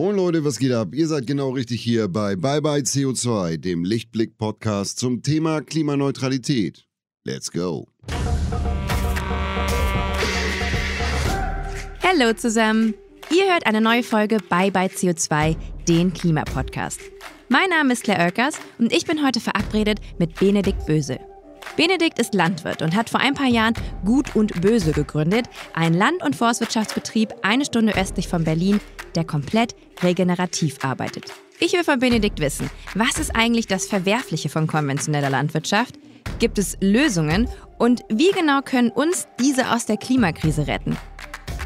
Moin Leute, was geht ab? Ihr seid genau richtig hier bei Bye Bye CO2, dem Lichtblick-Podcast zum Thema Klimaneutralität. Let's go! Hallo zusammen! Ihr hört eine neue Folge Bye Bye CO2, den Klimapodcast. Mein Name ist Claire Oelkers und ich bin heute verabredet mit Benedikt Böse. Benedikt ist Landwirt und hat vor ein paar Jahren Gut und Böse gegründet, ein Land- und Forstwirtschaftsbetrieb eine Stunde östlich von Berlin, der komplett regenerativ arbeitet. Ich will von Benedikt wissen, was ist eigentlich das Verwerfliche von konventioneller Landwirtschaft? Gibt es Lösungen? Und wie genau können uns diese aus der Klimakrise retten?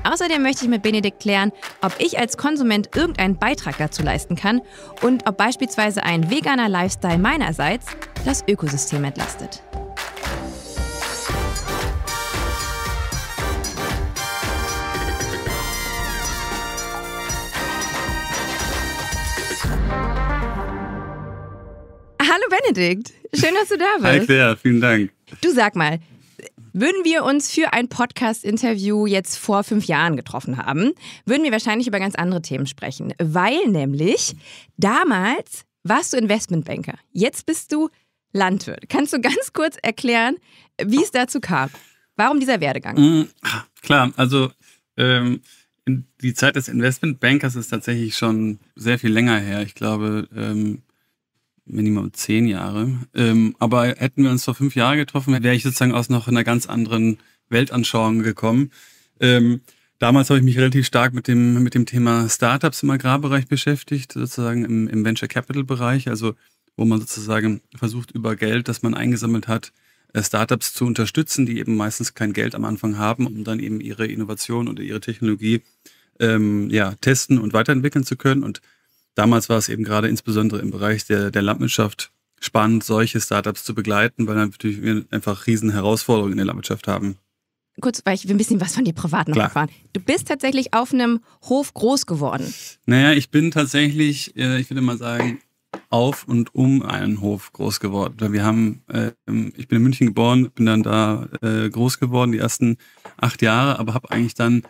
Außerdem möchte ich mit Benedikt klären, ob ich als Konsument irgendeinen Beitrag dazu leisten kann und ob beispielsweise ein veganer Lifestyle meinerseits das Ökosystem entlastet. Hallo Benedikt, schön, dass du da bist. Hi Claire, vielen Dank. Du sag mal, würden wir uns für ein Podcast-Interview jetzt vor fünf Jahren getroffen haben, würden wir wahrscheinlich über ganz andere Themen sprechen. Weil nämlich damals warst du Investmentbanker, jetzt bist du Landwirt. Kannst du ganz kurz erklären, wie es dazu kam? Warum dieser Werdegang? Mm, klar, also ähm, die Zeit des Investmentbankers ist tatsächlich schon sehr viel länger her. Ich glaube, ähm, Minimum zehn Jahre. Ähm, aber hätten wir uns vor fünf Jahren getroffen, wäre ich sozusagen aus noch einer ganz anderen Weltanschauung gekommen. Ähm, damals habe ich mich relativ stark mit dem, mit dem Thema Startups im Agrarbereich beschäftigt, sozusagen im, im Venture Capital Bereich, also wo man sozusagen versucht, über Geld, das man eingesammelt hat, äh, Startups zu unterstützen, die eben meistens kein Geld am Anfang haben, um dann eben ihre Innovation oder ihre Technologie ähm, ja, testen und weiterentwickeln zu können. Und Damals war es eben gerade insbesondere im Bereich der, der Landwirtschaft spannend, solche Startups zu begleiten, weil natürlich wir einfach riesen Herausforderungen in der Landwirtschaft haben. Kurz, weil ich will ein bisschen was von dir privat noch Klar. erfahren. Du bist tatsächlich auf einem Hof groß geworden. Naja, ich bin tatsächlich, äh, ich würde mal sagen, auf und um einen Hof groß geworden. Wir haben, ähm, ich bin in München geboren, bin dann da äh, groß geworden die ersten acht Jahre, aber habe eigentlich dann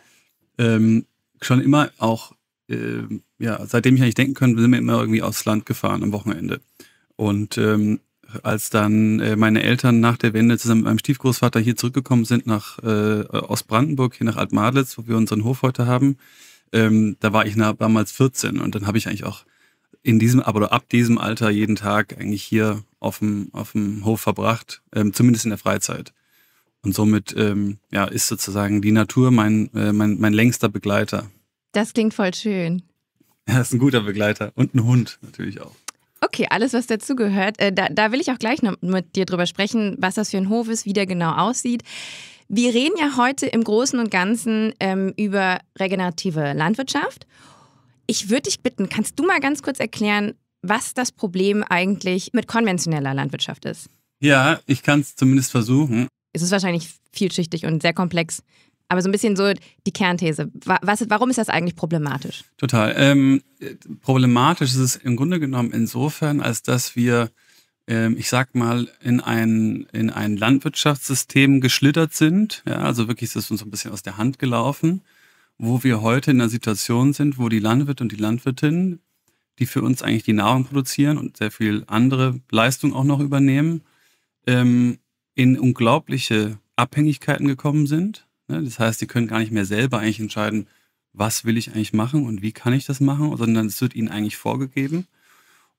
ähm, schon immer auch ähm, ja, seitdem ich eigentlich denken kann, sind wir immer irgendwie aufs Land gefahren am Wochenende. Und ähm, als dann äh, meine Eltern nach der Wende zusammen mit meinem Stiefgroßvater hier zurückgekommen sind nach äh, aus hier nach Altmadlitz, wo wir unseren Hof heute haben, ähm, da war ich na, damals 14 und dann habe ich eigentlich auch in diesem, aber ab diesem Alter jeden Tag eigentlich hier auf dem, auf dem Hof verbracht, ähm, zumindest in der Freizeit. Und somit ähm, ja, ist sozusagen die Natur mein, äh, mein, mein längster Begleiter. Das klingt voll schön. Er ist ein guter Begleiter und ein Hund natürlich auch. Okay, alles, was dazugehört. Äh, da, da will ich auch gleich noch mit dir drüber sprechen, was das für ein Hof ist, wie der genau aussieht. Wir reden ja heute im Großen und Ganzen ähm, über regenerative Landwirtschaft. Ich würde dich bitten, kannst du mal ganz kurz erklären, was das Problem eigentlich mit konventioneller Landwirtschaft ist? Ja, ich kann es zumindest versuchen. Es ist wahrscheinlich vielschichtig und sehr komplex. Aber so ein bisschen so die Kernthese. Was, warum ist das eigentlich problematisch? Total. Ähm, problematisch ist es im Grunde genommen insofern, als dass wir, ähm, ich sag mal, in ein, in ein Landwirtschaftssystem geschlittert sind. Ja, also wirklich ist es uns ein bisschen aus der Hand gelaufen, wo wir heute in einer Situation sind, wo die Landwirte und die Landwirtinnen, die für uns eigentlich die Nahrung produzieren und sehr viel andere Leistung auch noch übernehmen, ähm, in unglaubliche Abhängigkeiten gekommen sind Ne? Das heißt, sie können gar nicht mehr selber eigentlich entscheiden, was will ich eigentlich machen und wie kann ich das machen, sondern es wird ihnen eigentlich vorgegeben.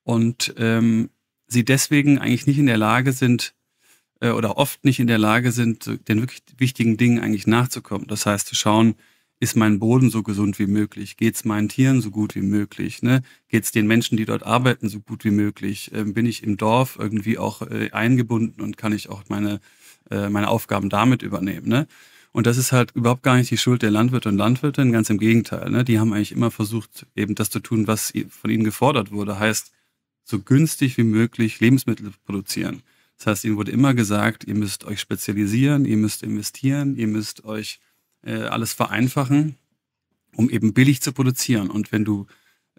Und ähm, sie deswegen eigentlich nicht in der Lage sind äh, oder oft nicht in der Lage sind, den wirklich wichtigen Dingen eigentlich nachzukommen. Das heißt, zu schauen, ist mein Boden so gesund wie möglich? Geht es meinen Tieren so gut wie möglich? Ne? Geht es den Menschen, die dort arbeiten, so gut wie möglich? Ähm, bin ich im Dorf irgendwie auch äh, eingebunden und kann ich auch meine, äh, meine Aufgaben damit übernehmen? Ne? Und das ist halt überhaupt gar nicht die Schuld der Landwirte und Landwirtinnen, ganz im Gegenteil. Ne? Die haben eigentlich immer versucht, eben das zu tun, was von ihnen gefordert wurde. Heißt, so günstig wie möglich Lebensmittel produzieren. Das heißt, ihnen wurde immer gesagt, ihr müsst euch spezialisieren, ihr müsst investieren, ihr müsst euch äh, alles vereinfachen, um eben billig zu produzieren. Und wenn du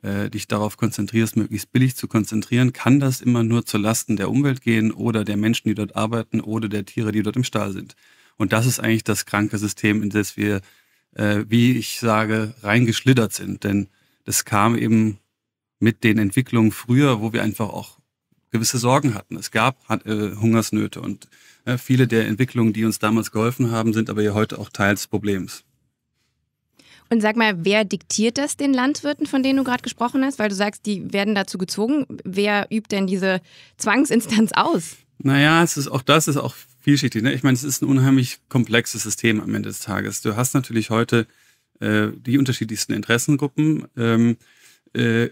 äh, dich darauf konzentrierst, möglichst billig zu konzentrieren, kann das immer nur zu Lasten der Umwelt gehen oder der Menschen, die dort arbeiten oder der Tiere, die dort im Stall sind. Und das ist eigentlich das kranke System, in das wir, äh, wie ich sage, reingeschlittert sind. Denn das kam eben mit den Entwicklungen früher, wo wir einfach auch gewisse Sorgen hatten. Es gab äh, Hungersnöte und äh, viele der Entwicklungen, die uns damals geholfen haben, sind aber ja heute auch Teil des Problems. Und sag mal, wer diktiert das den Landwirten, von denen du gerade gesprochen hast? Weil du sagst, die werden dazu gezwungen. Wer übt denn diese Zwangsinstanz aus? Naja, es ist auch das ist auch vielschichtig. Ne? Ich meine, es ist ein unheimlich komplexes System am Ende des Tages. Du hast natürlich heute äh, die unterschiedlichsten Interessengruppen. Ähm, äh,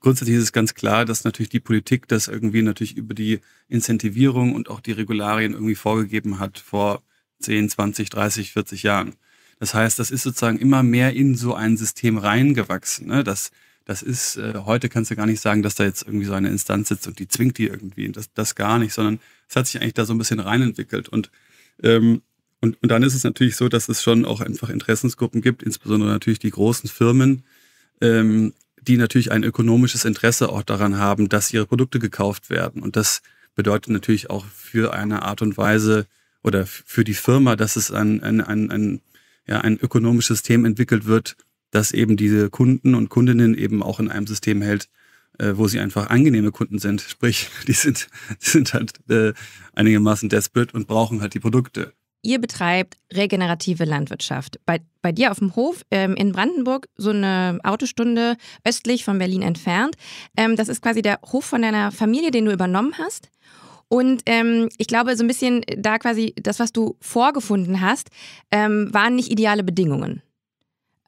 grundsätzlich ist es ganz klar, dass natürlich die Politik das irgendwie natürlich über die Incentivierung und auch die Regularien irgendwie vorgegeben hat vor 10, 20, 30, 40 Jahren. Das heißt, das ist sozusagen immer mehr in so ein System reingewachsen. Ne? Das, das ist, äh, heute kannst du gar nicht sagen, dass da jetzt irgendwie so eine Instanz sitzt und die zwingt die irgendwie. Das, das gar nicht, sondern es hat sich eigentlich da so ein bisschen reinentwickelt. Und, ähm, und, und dann ist es natürlich so, dass es schon auch einfach Interessensgruppen gibt, insbesondere natürlich die großen Firmen, ähm, die natürlich ein ökonomisches Interesse auch daran haben, dass ihre Produkte gekauft werden. Und das bedeutet natürlich auch für eine Art und Weise oder für die Firma, dass es ein, ein, ein, ein, ja, ein ökonomisches System entwickelt wird, das eben diese Kunden und Kundinnen eben auch in einem System hält, äh, wo sie einfach angenehme Kunden sind. Sprich, die sind, die sind halt äh, einigermaßen desperate und brauchen halt die Produkte. Ihr betreibt regenerative Landwirtschaft. Bei, bei dir auf dem Hof ähm, in Brandenburg, so eine Autostunde östlich von Berlin entfernt. Ähm, das ist quasi der Hof von deiner Familie, den du übernommen hast. Und ähm, ich glaube, so ein bisschen da quasi das, was du vorgefunden hast, ähm, waren nicht ideale Bedingungen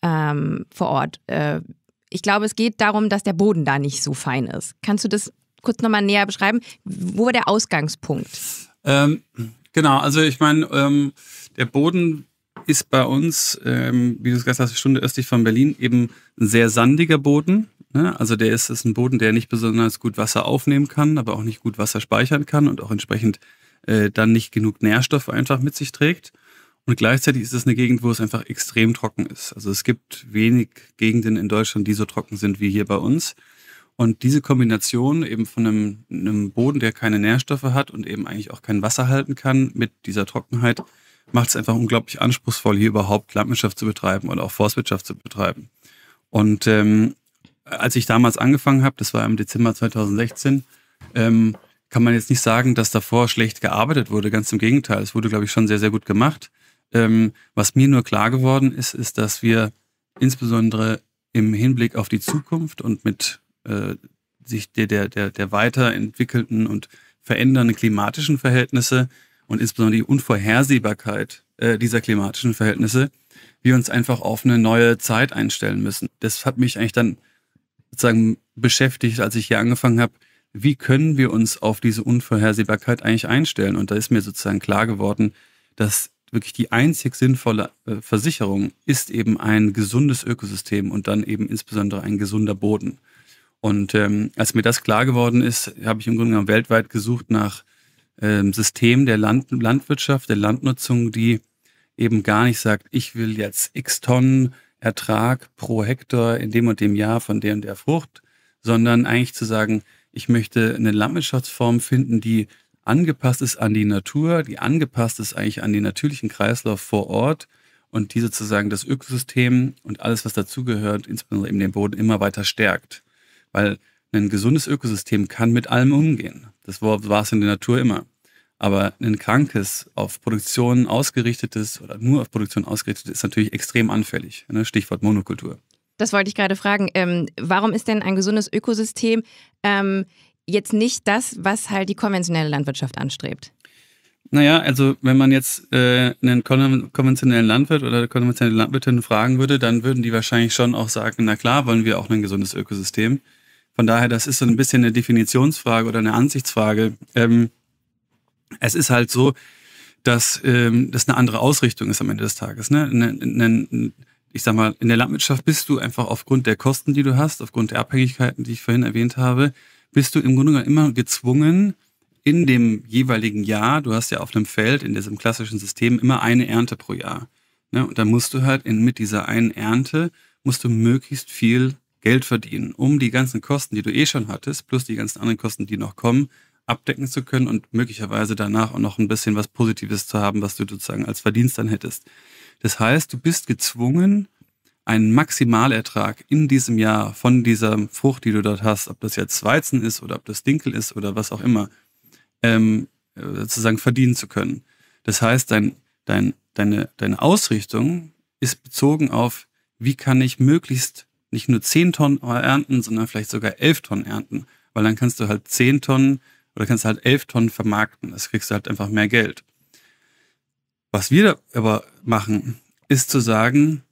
ähm, vor Ort. Äh, ich glaube, es geht darum, dass der Boden da nicht so fein ist. Kannst du das kurz nochmal näher beschreiben? Wo war der Ausgangspunkt? Ähm, genau, also ich meine, ähm, der Boden ist bei uns, ähm, wie du es gesagt hast, eine Stunde östlich von Berlin, eben ein sehr sandiger Boden. Ne? Also der ist, ist ein Boden, der nicht besonders gut Wasser aufnehmen kann, aber auch nicht gut Wasser speichern kann und auch entsprechend äh, dann nicht genug Nährstoff einfach mit sich trägt. Und gleichzeitig ist es eine Gegend, wo es einfach extrem trocken ist. Also es gibt wenig Gegenden in Deutschland, die so trocken sind wie hier bei uns. Und diese Kombination eben von einem, einem Boden, der keine Nährstoffe hat und eben eigentlich auch kein Wasser halten kann, mit dieser Trockenheit, macht es einfach unglaublich anspruchsvoll, hier überhaupt Landwirtschaft zu betreiben oder auch Forstwirtschaft zu betreiben. Und ähm, als ich damals angefangen habe, das war im Dezember 2016, ähm, kann man jetzt nicht sagen, dass davor schlecht gearbeitet wurde. Ganz im Gegenteil, es wurde, glaube ich, schon sehr, sehr gut gemacht. Ähm, was mir nur klar geworden ist, ist, dass wir insbesondere im Hinblick auf die Zukunft und mit äh, sich der, der, der, der weiterentwickelten und verändernden klimatischen Verhältnisse und insbesondere die Unvorhersehbarkeit äh, dieser klimatischen Verhältnisse, wir uns einfach auf eine neue Zeit einstellen müssen. Das hat mich eigentlich dann sozusagen beschäftigt, als ich hier angefangen habe, wie können wir uns auf diese Unvorhersehbarkeit eigentlich einstellen? Und da ist mir sozusagen klar geworden, dass wirklich die einzig sinnvolle äh, Versicherung ist eben ein gesundes Ökosystem und dann eben insbesondere ein gesunder Boden. Und ähm, als mir das klar geworden ist, habe ich im Grunde genommen weltweit gesucht nach ähm, Systemen der Land Landwirtschaft, der Landnutzung, die eben gar nicht sagt, ich will jetzt x Tonnen Ertrag pro Hektar in dem und dem Jahr von der und der Frucht, sondern eigentlich zu sagen, ich möchte eine Landwirtschaftsform finden, die angepasst ist an die Natur, die angepasst ist eigentlich an den natürlichen Kreislauf vor Ort und die sozusagen das Ökosystem und alles, was dazugehört, insbesondere eben den Boden, immer weiter stärkt. Weil ein gesundes Ökosystem kann mit allem umgehen. Das war es in der Natur immer. Aber ein krankes, auf Produktion ausgerichtetes oder nur auf Produktion ausgerichtetes ist natürlich extrem anfällig. Ne? Stichwort Monokultur. Das wollte ich gerade fragen. Ähm, warum ist denn ein gesundes Ökosystem ähm, jetzt nicht das, was halt die konventionelle Landwirtschaft anstrebt. Naja, also wenn man jetzt äh, einen konventionellen Landwirt oder eine konventionelle Landwirtin fragen würde, dann würden die wahrscheinlich schon auch sagen, na klar, wollen wir auch ein gesundes Ökosystem. Von daher, das ist so ein bisschen eine Definitionsfrage oder eine Ansichtsfrage. Ähm, es ist halt so, dass ähm, das eine andere Ausrichtung ist am Ende des Tages. Ne? Ein, ein, ich sag mal, in der Landwirtschaft bist du einfach aufgrund der Kosten, die du hast, aufgrund der Abhängigkeiten, die ich vorhin erwähnt habe, bist du im Grunde genommen immer gezwungen, in dem jeweiligen Jahr, du hast ja auf einem Feld in diesem klassischen System immer eine Ernte pro Jahr. Ne? Und dann musst du halt in, mit dieser einen Ernte, musst du möglichst viel Geld verdienen, um die ganzen Kosten, die du eh schon hattest, plus die ganzen anderen Kosten, die noch kommen, abdecken zu können und möglicherweise danach auch noch ein bisschen was Positives zu haben, was du sozusagen als Verdienst dann hättest. Das heißt, du bist gezwungen, einen Maximalertrag in diesem Jahr von dieser Frucht, die du dort hast, ob das jetzt Weizen ist oder ob das Dinkel ist oder was auch immer, ähm, äh, sozusagen verdienen zu können. Das heißt, dein, dein, deine, deine Ausrichtung ist bezogen auf, wie kann ich möglichst nicht nur 10 Tonnen ernten, sondern vielleicht sogar 11 Tonnen ernten, weil dann kannst du halt 10 Tonnen oder kannst halt 11 Tonnen vermarkten. Das kriegst du halt einfach mehr Geld. Was wir aber machen, ist zu sagen,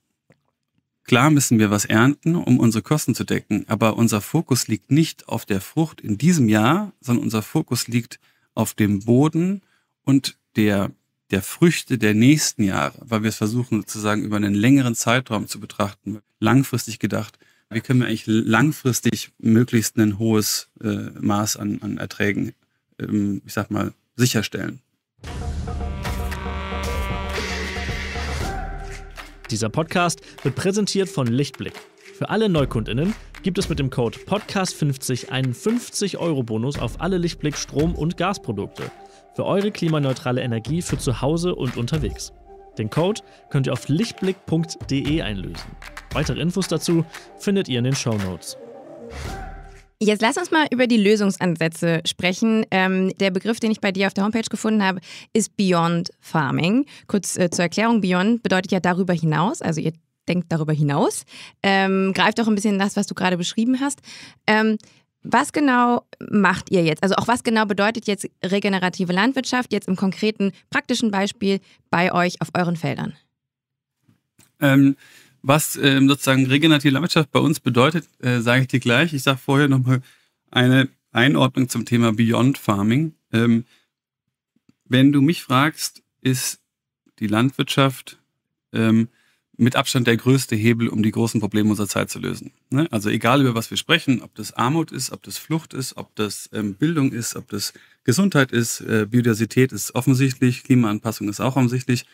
Klar müssen wir was ernten, um unsere Kosten zu decken, aber unser Fokus liegt nicht auf der Frucht in diesem Jahr, sondern unser Fokus liegt auf dem Boden und der, der Früchte der nächsten Jahre, weil wir es versuchen sozusagen über einen längeren Zeitraum zu betrachten, langfristig gedacht. Wie können wir eigentlich langfristig möglichst ein hohes äh, Maß an, an Erträgen, ähm, ich sag mal, sicherstellen? Dieser Podcast wird präsentiert von Lichtblick. Für alle NeukundInnen gibt es mit dem Code PODCAST50 einen 50-Euro-Bonus auf alle Lichtblick Strom- und Gasprodukte für eure klimaneutrale Energie für zu Hause und unterwegs. Den Code könnt ihr auf lichtblick.de einlösen. Weitere Infos dazu findet ihr in den Show Notes. Jetzt lass uns mal über die Lösungsansätze sprechen. Ähm, der Begriff, den ich bei dir auf der Homepage gefunden habe, ist Beyond Farming. Kurz äh, zur Erklärung, Beyond bedeutet ja darüber hinaus, also ihr denkt darüber hinaus. Ähm, greift auch ein bisschen das, was du gerade beschrieben hast. Ähm, was genau macht ihr jetzt? Also auch was genau bedeutet jetzt regenerative Landwirtschaft jetzt im konkreten praktischen Beispiel bei euch auf euren Feldern? Ähm, was ähm, sozusagen regenerative Landwirtschaft bei uns bedeutet, äh, sage ich dir gleich. Ich sage vorher nochmal eine Einordnung zum Thema Beyond Farming. Ähm, wenn du mich fragst, ist die Landwirtschaft ähm, mit Abstand der größte Hebel, um die großen Probleme unserer Zeit zu lösen. Ne? Also egal über was wir sprechen, ob das Armut ist, ob das Flucht ist, ob das ähm, Bildung ist, ob das Gesundheit ist, äh, Biodiversität ist offensichtlich, Klimaanpassung ist auch offensichtlich.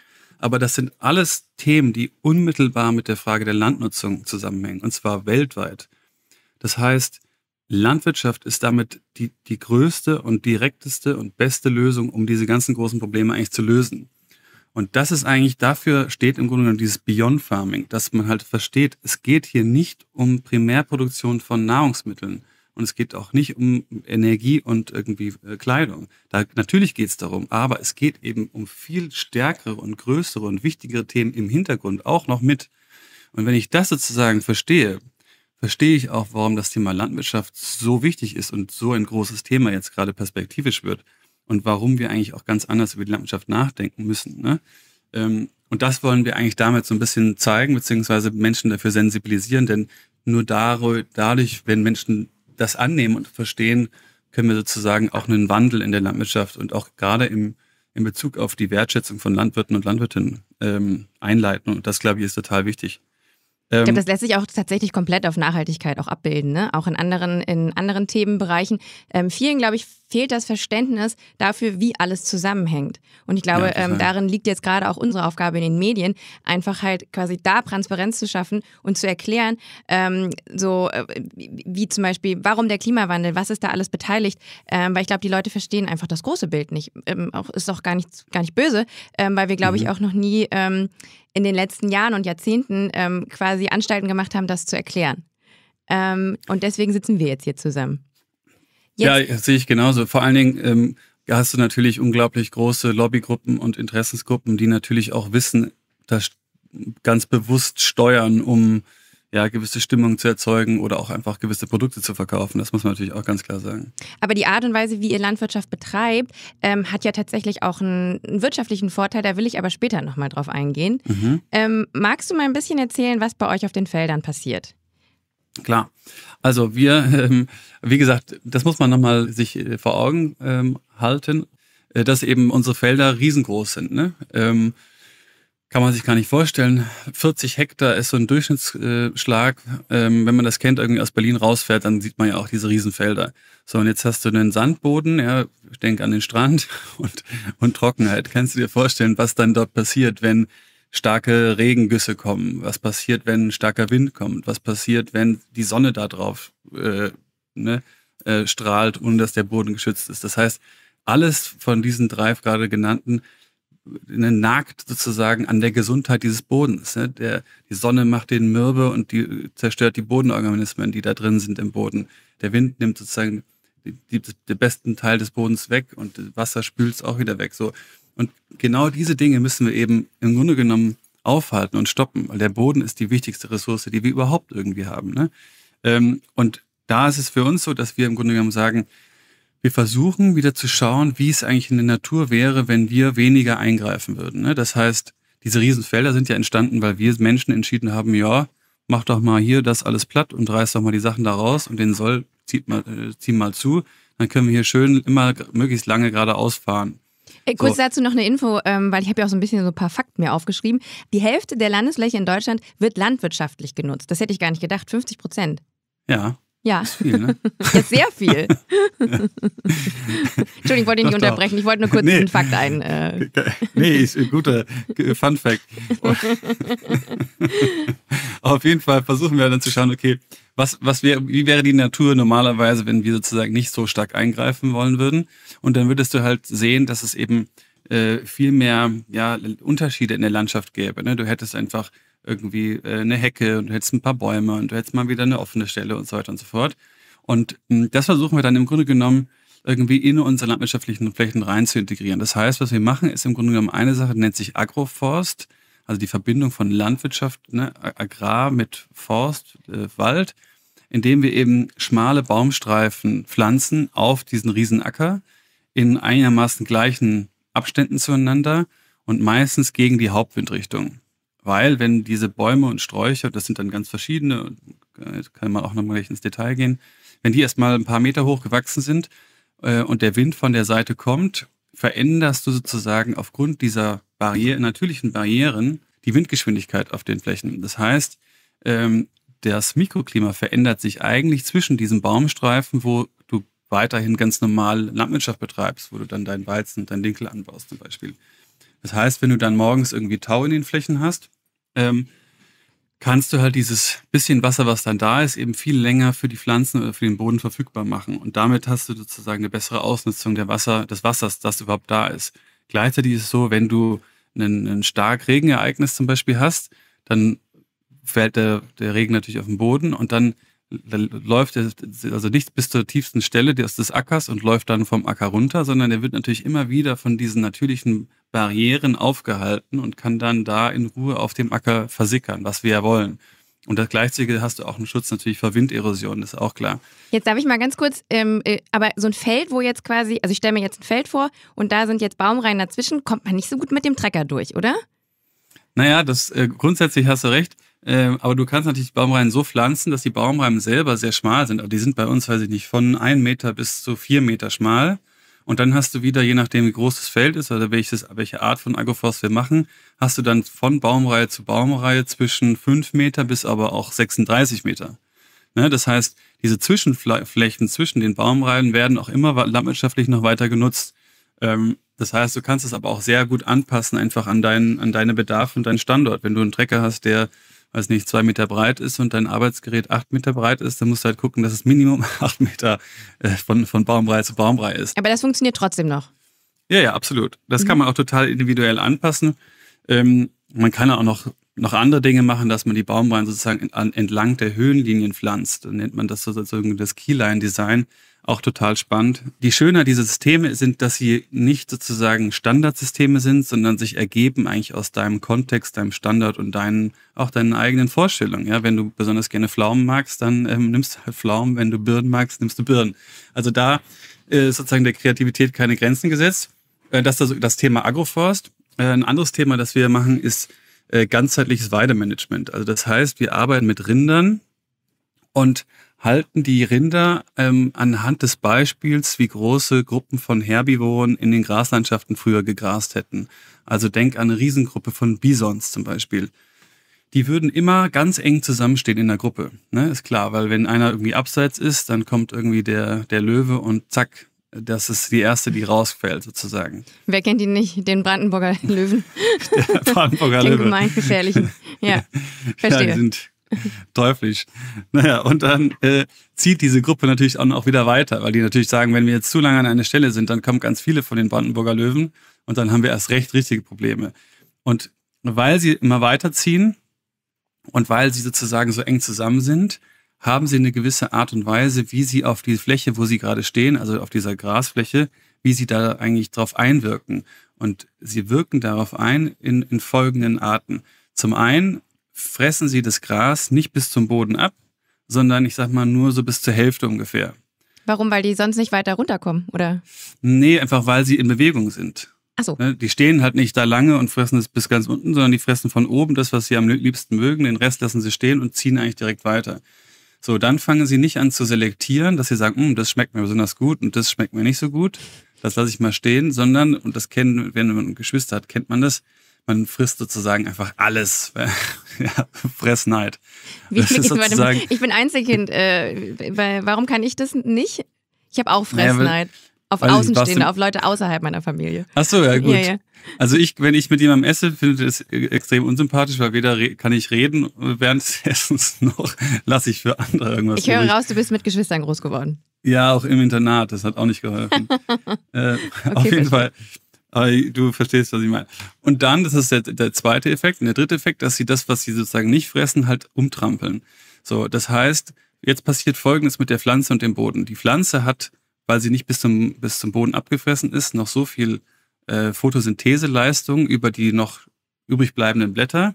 Aber das sind alles Themen, die unmittelbar mit der Frage der Landnutzung zusammenhängen, und zwar weltweit. Das heißt, Landwirtschaft ist damit die, die größte und direkteste und beste Lösung, um diese ganzen großen Probleme eigentlich zu lösen. Und das ist eigentlich, dafür steht im Grunde genommen dieses Beyond Farming, dass man halt versteht, es geht hier nicht um Primärproduktion von Nahrungsmitteln, und es geht auch nicht um Energie und irgendwie äh, Kleidung. Da, natürlich geht es darum, aber es geht eben um viel stärkere und größere und wichtigere Themen im Hintergrund auch noch mit. Und wenn ich das sozusagen verstehe, verstehe ich auch, warum das Thema Landwirtschaft so wichtig ist und so ein großes Thema jetzt gerade perspektivisch wird und warum wir eigentlich auch ganz anders über die Landwirtschaft nachdenken müssen. Ne? Ähm, und das wollen wir eigentlich damit so ein bisschen zeigen, beziehungsweise Menschen dafür sensibilisieren, denn nur dadurch, wenn Menschen das annehmen und verstehen, können wir sozusagen auch einen Wandel in der Landwirtschaft und auch gerade im, in Bezug auf die Wertschätzung von Landwirten und Landwirtinnen ähm, einleiten. Und das, glaube ich, ist total wichtig. ich glaube, ähm, das lässt sich auch tatsächlich komplett auf Nachhaltigkeit auch abbilden, ne? auch in anderen, in anderen Themenbereichen. Ähm, vielen, glaube ich, fehlt das Verständnis dafür, wie alles zusammenhängt. Und ich glaube, ja, ähm, darin liegt jetzt gerade auch unsere Aufgabe in den Medien, einfach halt quasi da Transparenz zu schaffen und zu erklären, ähm, so äh, wie zum Beispiel, warum der Klimawandel, was ist da alles beteiligt, ähm, weil ich glaube, die Leute verstehen einfach das große Bild nicht. Ähm, auch, ist auch gar nicht, gar nicht böse, ähm, weil wir, glaube mhm. ich, auch noch nie ähm, in den letzten Jahren und Jahrzehnten quasi Anstalten gemacht haben, das zu erklären. und deswegen sitzen wir jetzt hier zusammen. Jetzt ja, sehe ich genauso. Vor allen Dingen ähm, hast du natürlich unglaublich große Lobbygruppen und Interessensgruppen, die natürlich auch Wissen dass ganz bewusst steuern, um ja, gewisse Stimmung zu erzeugen oder auch einfach gewisse Produkte zu verkaufen. Das muss man natürlich auch ganz klar sagen. Aber die Art und Weise, wie ihr Landwirtschaft betreibt, ähm, hat ja tatsächlich auch einen, einen, wirtschaftlichen Vorteil. Da will ich aber später nochmal drauf eingehen. Mhm. Ähm, magst du mal ein bisschen erzählen, was bei euch auf den Feldern passiert? Klar. Also wir, ähm, wie gesagt, das muss man nochmal sich äh, vor Augen ähm, halten, äh, dass eben unsere Felder riesengroß sind. Ne? Ähm, kann man sich gar nicht vorstellen. 40 Hektar ist so ein Durchschnittsschlag. Ähm, wenn man das kennt, irgendwie aus Berlin rausfährt, dann sieht man ja auch diese Riesenfelder. So, und jetzt hast du einen Sandboden, ja, ich denke an den Strand und, und Trockenheit. Kannst du dir vorstellen, was dann dort passiert, wenn starke Regengüsse kommen? Was passiert, wenn starker Wind kommt? Was passiert, wenn die Sonne da drauf äh, ne, äh, strahlt ohne dass der Boden geschützt ist? Das heißt, alles von diesen drei gerade genannten ne, nagt sozusagen an der Gesundheit dieses Bodens. Ne? Der, die Sonne macht den mürbe und die zerstört die Bodenorganismen, die da drin sind im Boden. Der Wind nimmt sozusagen den besten Teil des Bodens weg und Wasser spült es auch wieder weg. So, und genau diese Dinge müssen wir eben im Grunde genommen aufhalten und stoppen, weil der Boden ist die wichtigste Ressource, die wir überhaupt irgendwie haben. Ne? Ähm, und da ist es für uns so, dass wir im Grunde genommen sagen, wir versuchen wieder zu schauen, wie es eigentlich in der Natur wäre, wenn wir weniger eingreifen würden. Ne? Das heißt, diese Riesenfelder sind ja entstanden, weil wir Menschen entschieden haben, ja, mach doch mal hier das alles platt und reiß doch mal die Sachen da raus und den Soll zieht mal, äh, zieh mal zu. Dann können wir hier schön immer möglichst lange geradeaus fahren. Ey, kurz so. dazu noch eine Info, ähm, weil ich habe ja auch so ein bisschen so ein paar Fakten mir aufgeschrieben. Die Hälfte der Landesfläche in Deutschland wird landwirtschaftlich genutzt. Das hätte ich gar nicht gedacht. 50 Prozent. Ja. Ja. ist viel, ne? Ja, sehr viel. Entschuldigung, ich wollte dich nicht unterbrechen. Ich wollte nur kurz nee. diesen Fakt ein. Äh, nee, ist ein guter Fun Fact. Auf jeden Fall versuchen wir dann zu schauen, okay, was, was wär, wie wäre die Natur normalerweise, wenn wir sozusagen nicht so stark eingreifen wollen würden? Und dann würdest du halt sehen, dass es eben äh, viel mehr ja, Unterschiede in der Landschaft gäbe. Ne? Du hättest einfach irgendwie äh, eine Hecke und du hättest ein paar Bäume und du hättest mal wieder eine offene Stelle und so weiter und so fort. Und hm, das versuchen wir dann im Grunde genommen irgendwie in unsere landwirtschaftlichen Flächen rein zu integrieren. Das heißt, was wir machen, ist im Grunde genommen eine Sache, nennt sich Agroforst, also die Verbindung von Landwirtschaft, ne, Agrar mit Forst, äh, Wald, indem wir eben schmale Baumstreifen pflanzen auf diesen Riesenacker in einigermaßen gleichen Abständen zueinander und meistens gegen die Hauptwindrichtung. Weil, wenn diese Bäume und Sträucher, das sind dann ganz verschiedene, kann man auch nochmal gleich ins Detail gehen, wenn die erstmal ein paar Meter hoch gewachsen sind äh, und der Wind von der Seite kommt, veränderst du sozusagen aufgrund dieser Barriere, natürlichen Barrieren die Windgeschwindigkeit auf den Flächen. Das heißt, ähm, das Mikroklima verändert sich eigentlich zwischen diesen Baumstreifen, wo du weiterhin ganz normal Landwirtschaft betreibst, wo du dann deinen Weizen, deinen Dinkel anbaust zum Beispiel. Das heißt, wenn du dann morgens irgendwie Tau in den Flächen hast, ähm, kannst du halt dieses bisschen Wasser, was dann da ist, eben viel länger für die Pflanzen oder für den Boden verfügbar machen. Und damit hast du sozusagen eine bessere Ausnutzung der Wasser, des Wassers, das überhaupt da ist. Gleichzeitig ist es so, wenn du ein, ein stark Regenereignis zum Beispiel hast, dann fällt der, der Regen natürlich auf den Boden und dann läuft er also nicht bis zur tiefsten Stelle des Ackers und läuft dann vom Acker runter, sondern er wird natürlich immer wieder von diesen natürlichen Barrieren aufgehalten und kann dann da in Ruhe auf dem Acker versickern, was wir ja wollen. Und das Gleichzeitige hast du auch einen Schutz natürlich vor Winderosion, das ist auch klar. Jetzt darf ich mal ganz kurz, ähm, äh, aber so ein Feld, wo jetzt quasi, also ich stelle mir jetzt ein Feld vor und da sind jetzt Baumreihen dazwischen, kommt man nicht so gut mit dem Trecker durch, oder? Naja, das äh, grundsätzlich hast du recht. Äh, aber du kannst natürlich Baumreihen so pflanzen, dass die Baumreihen selber sehr schmal sind. Aber die sind bei uns, weiß ich nicht, von 1 Meter bis zu 4 Meter schmal. Und dann hast du wieder, je nachdem wie groß das Feld ist, oder welches, welche Art von Agroforst wir machen, hast du dann von Baumreihe zu Baumreihe zwischen 5 Meter bis aber auch 36 Meter. Ne? Das heißt, diese Zwischenflächen zwischen den Baumreihen werden auch immer landwirtschaftlich noch weiter genutzt. Ähm, das heißt, du kannst es aber auch sehr gut anpassen, einfach an, deinen, an deine Bedarfe und deinen Standort. Wenn du einen Trecker hast, der weiß nicht, zwei Meter breit ist und dein Arbeitsgerät acht Meter breit ist, dann musst du halt gucken, dass es Minimum acht Meter äh, von, von Baumbrei zu Baumbrei ist. Aber das funktioniert trotzdem noch. Ja, ja, absolut. Das mhm. kann man auch total individuell anpassen. Ähm, man kann auch noch, noch andere Dinge machen, dass man die Baumreihen sozusagen entlang der Höhenlinien pflanzt. Dann nennt man das sozusagen das Keyline-Design auch total spannend. Die Schönheit dieser Systeme sind, dass sie nicht sozusagen Standardsysteme sind, sondern sich ergeben eigentlich aus deinem Kontext, deinem Standard und deinen, auch deinen eigenen Vorstellungen. Ja, wenn du besonders gerne Pflaumen magst, dann ähm, nimmst du halt Pflaumen. Wenn du Birnen magst, nimmst du Birnen. Also da äh, ist sozusagen der Kreativität keine Grenzen gesetzt. Äh, das ist also das Thema Agroforst. Äh, ein anderes Thema, das wir machen, ist ganzheitliches Weidemanagement. Also das heißt, wir arbeiten mit Rindern und halten die Rinder ähm, anhand des Beispiels, wie große Gruppen von Herbivoren in den Graslandschaften früher gegrast hätten. Also denk an eine Riesengruppe von Bisons zum Beispiel. Die würden immer ganz eng zusammenstehen in der Gruppe. Ne? Ist klar, weil wenn einer irgendwie abseits ist, dann kommt irgendwie der, der Löwe und zack, das ist die erste, die rausfällt, sozusagen. Wer kennt ihn nicht? Den Brandenburger Löwen. Der Brandenburger Den Löwe. Den gemeingefährlichen. Ja, verstehe. Ja, die sind Teuflisch. Naja, und dann äh, zieht diese Gruppe natürlich auch noch wieder weiter, weil die natürlich sagen, wenn wir jetzt zu lange an einer Stelle sind, dann kommen ganz viele von den Brandenburger Löwen und dann haben wir erst recht richtige Probleme. Und weil sie immer weiterziehen und weil sie sozusagen so eng zusammen sind, haben sie eine gewisse Art und Weise, wie sie auf die Fläche, wo sie gerade stehen, also auf dieser Grasfläche, wie sie da eigentlich drauf einwirken. Und sie wirken darauf ein in, in folgenden Arten. Zum einen fressen sie das Gras nicht bis zum Boden ab, sondern ich sag mal nur so bis zur Hälfte ungefähr. Warum? Weil die sonst nicht weiter runterkommen, oder? Nee, einfach weil sie in Bewegung sind. Ach so. Ne, die stehen halt nicht da lange und fressen es bis ganz unten, sondern die fressen von oben das, was sie am liebsten mögen, den Rest lassen sie stehen und ziehen eigentlich direkt weiter. So, dann fangen sie nicht an zu selektieren, dass sie sagen, hm, das schmeckt mir besonders gut und das schmeckt mir nicht so gut, das lasse ich mal stehen, sondern, und das kennen, wenn man Geschwister hat, kennt man das, man frisst sozusagen einfach alles. ja, Fressneid. Ich, dem, ich, bin Einzelkind. Äh, warum kann ich das nicht? Ich habe auch Fressneid. Naja, auf Außenstehende, auf Leute außerhalb meiner Familie. Ach so, ja gut. Ja, ja. Also ich, wenn ich mit jemandem esse, finde ich das e-, extrem unsympathisch, weil weder kann ich reden während des Essens noch lasse ich für andere irgendwas. Ich höre raus, du bist mit Geschwistern groß geworden. Ja, auch im Internat, das hat auch nicht geholfen. äh, okay, auf jeden verstehe. Fall du verstehst, was ich meine. Und dann, das ist der, der zweite Effekt. Und der dritte Effekt, dass sie das, was sie sozusagen nicht fressen, halt umtrampeln. So, das heißt, jetzt passiert Folgendes mit der Pflanze und dem Boden. Die Pflanze hat, weil sie nicht bis zum, bis zum Boden abgefressen ist, noch so viel äh, Photosyntheseleistung über die noch übrig bleibenden Blätter,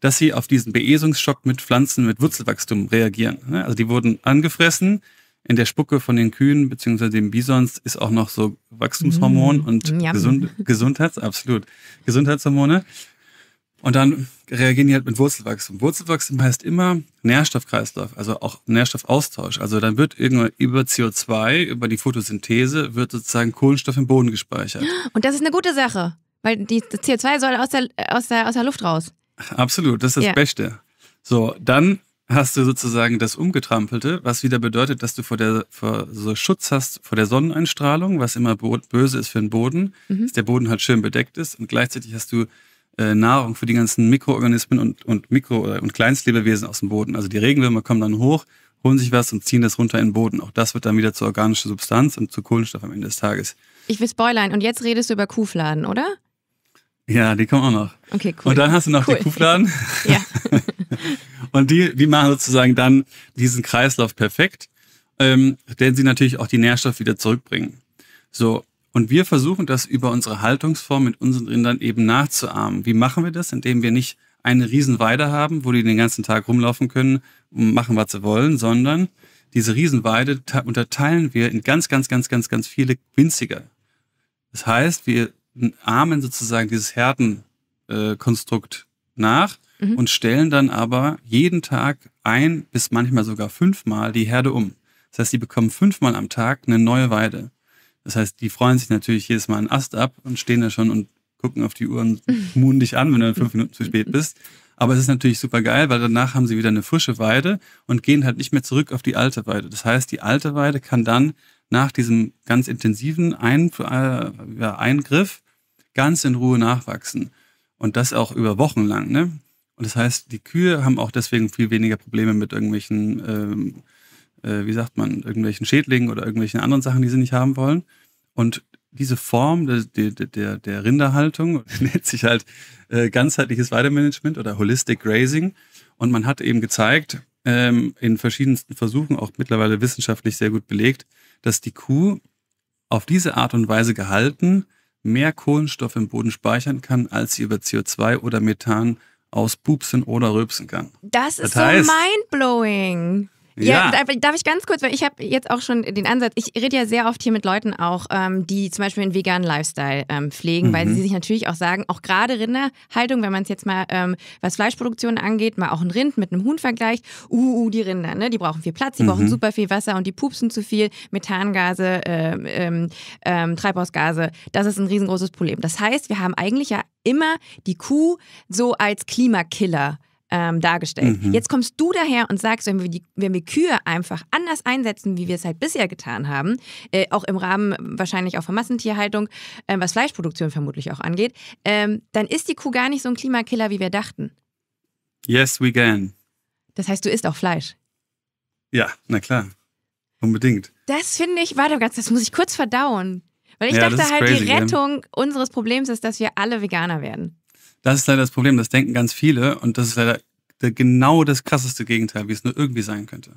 dass sie auf diesen Beesungsschock mit Pflanzen mit Wurzelwachstum reagieren. Also die wurden angefressen, in der Spucke von den Kühen beziehungsweise den Bisons ist auch noch so Wachstumshormon mm, und Gesund, Gesundheits, absolut, Gesundheitshormone. Und dann reagieren die halt mit Wurzelwachstum. Wurzelwachstum heißt immer Nährstoffkreislauf, also auch Nährstoffaustausch. Also dann wird irgendwann über CO2, über die Photosynthese, wird sozusagen Kohlenstoff im Boden gespeichert. Und das ist eine gute Sache, weil die, CO2 soll aus der, aus der, aus der Luft raus. Absolut, das ist das ja. Beste. So, dann hast du sozusagen das Umgetrampelte, was wieder bedeutet, dass du vor der vor so Schutz hast vor der Sonneneinstrahlung, was immer böse ist für den Boden, mhm. dass der Boden halt schön bedeckt ist und gleichzeitig hast du äh, Nahrung für die ganzen Mikroorganismen und, und Mikro- und Kleinstlebewesen aus dem Boden. Also die Regenwürmer kommen dann hoch, holen sich was und ziehen das runter in den Boden. Auch das wird dann wieder zur organischen Substanz und zu Kohlenstoff am Ende des Tages. Ich will spoilern und jetzt redest du über Kuhfladen, oder? Ja, die kommen auch noch. Okay, cool. Und dann hast du noch cool. die Kuhfladen. ja. und die, die machen sozusagen dann diesen Kreislauf perfekt, ähm, denn sie natürlich auch die Nährstoffe wieder zurückbringen. So. Und wir versuchen das über unsere Haltungsform mit unseren Rindern eben nachzuahmen. Wie machen wir das? Indem wir nicht eine Riesenweide haben, wo die den ganzen Tag rumlaufen können und machen, was sie wollen, sondern diese Riesenweide unterteilen wir in ganz, ganz, ganz, ganz, ganz viele winzige. Das heißt, wir ahmen sozusagen dieses Härtenkonstrukt äh, nach mhm. und stellen dann aber jeden Tag ein bis manchmal sogar fünfmal die Herde um. Das heißt, die bekommen fünfmal am Tag eine neue Weide. Das heißt, die freuen sich natürlich jedes Mal einen Ast ab und stehen da schon und gucken auf die Uhren und dich an, wenn du fünf Minuten zu spät bist. Aber es ist natürlich super geil, weil danach haben sie wieder eine frische Weide und gehen halt nicht mehr zurück auf die alte Weide. Das heißt, die alte Weide kann dann nach diesem ganz intensiven Ein äh, ja, Eingriff ganz in Ruhe nachwachsen. Und das auch über Wochen lang. Ne? Und das heißt, die Kühe haben auch deswegen viel weniger Probleme mit irgendwelchen, ähm, äh, wie sagt man, irgendwelchen Schädlingen oder irgendwelchen anderen Sachen, die sie nicht haben wollen. Und diese Form der, der, der Rinderhaltung nennt sich halt äh, ganzheitliches Weidemanagement oder Holistic Grazing. Und man hat eben gezeigt, ähm, in verschiedensten Versuchen, auch mittlerweile wissenschaftlich sehr gut belegt, dass die Kuh auf diese Art und Weise gehalten mehr Kohlenstoff im Boden speichern kann, als sie über CO2 oder Methan aus Pupsen oder rülpsen kann. Das, das ist heißt, so mindblowing. Ja, ja. darf ich ganz kurz, weil ich habe jetzt auch schon den Ansatz, ich rede ja sehr oft hier mit Leuten auch, ähm, die zum Beispiel einen veganen Lifestyle ähm, pflegen, mhm. weil sie sich natürlich auch sagen, auch gerade Rinderhaltung, wenn man es jetzt mal, ähm, was Fleischproduktion angeht, mal auch ein Rind mit einem Huhn vergleicht, uh, uh die Rinder, ne, die brauchen viel Platz, die mhm. brauchen super viel Wasser und die pupsen zu viel, Methangase, ähm, ähm, ähm, Treibhausgase, das ist ein riesengroßes Problem. Das heißt, wir haben eigentlich ja immer die Kuh so als Klimakiller ähm, dargestellt. Mhm. Jetzt kommst du daher und sagst, wenn wir, die, wenn wir Kühe einfach anders einsetzen, wie wir es halt bisher getan haben, äh, auch im Rahmen wahrscheinlich auch von Massentierhaltung, äh, was Fleischproduktion vermutlich auch angeht, ähm, dann ist die Kuh gar nicht so ein Klimakiller, wie wir dachten. Yes, we can. Das heißt, du isst auch Fleisch. Ja, na klar. Unbedingt. Das finde ich, warte ganz, das muss ich kurz verdauen. Weil ich ja, dachte halt, crazy, die Rettung ja. unseres Problems ist, dass wir alle Veganer werden. Das ist leider das Problem, das denken ganz viele und das ist leider genau das krasseste Gegenteil, wie es nur irgendwie sein könnte.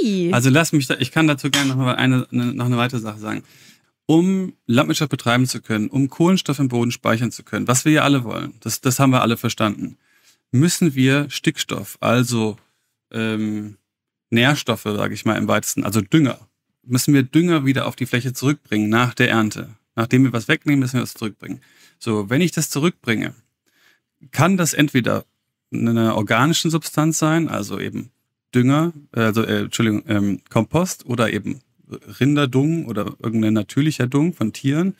Hui. Also lass mich da, ich kann dazu gerne noch eine, noch eine weitere Sache sagen. Um Landwirtschaft betreiben zu können, um Kohlenstoff im Boden speichern zu können, was wir ja alle wollen, das, das haben wir alle verstanden, müssen wir Stickstoff, also ähm, Nährstoffe, sage ich mal im weitesten, also Dünger, müssen wir Dünger wieder auf die Fläche zurückbringen nach der Ernte. Nachdem wir was wegnehmen, müssen wir das zurückbringen. So, wenn ich das zurückbringe, kann das entweder eine organische Substanz sein, also eben Dünger, äh, also äh, Entschuldigung, ähm, Kompost oder eben Rinderdung oder irgendein natürlicher Dung von Tieren.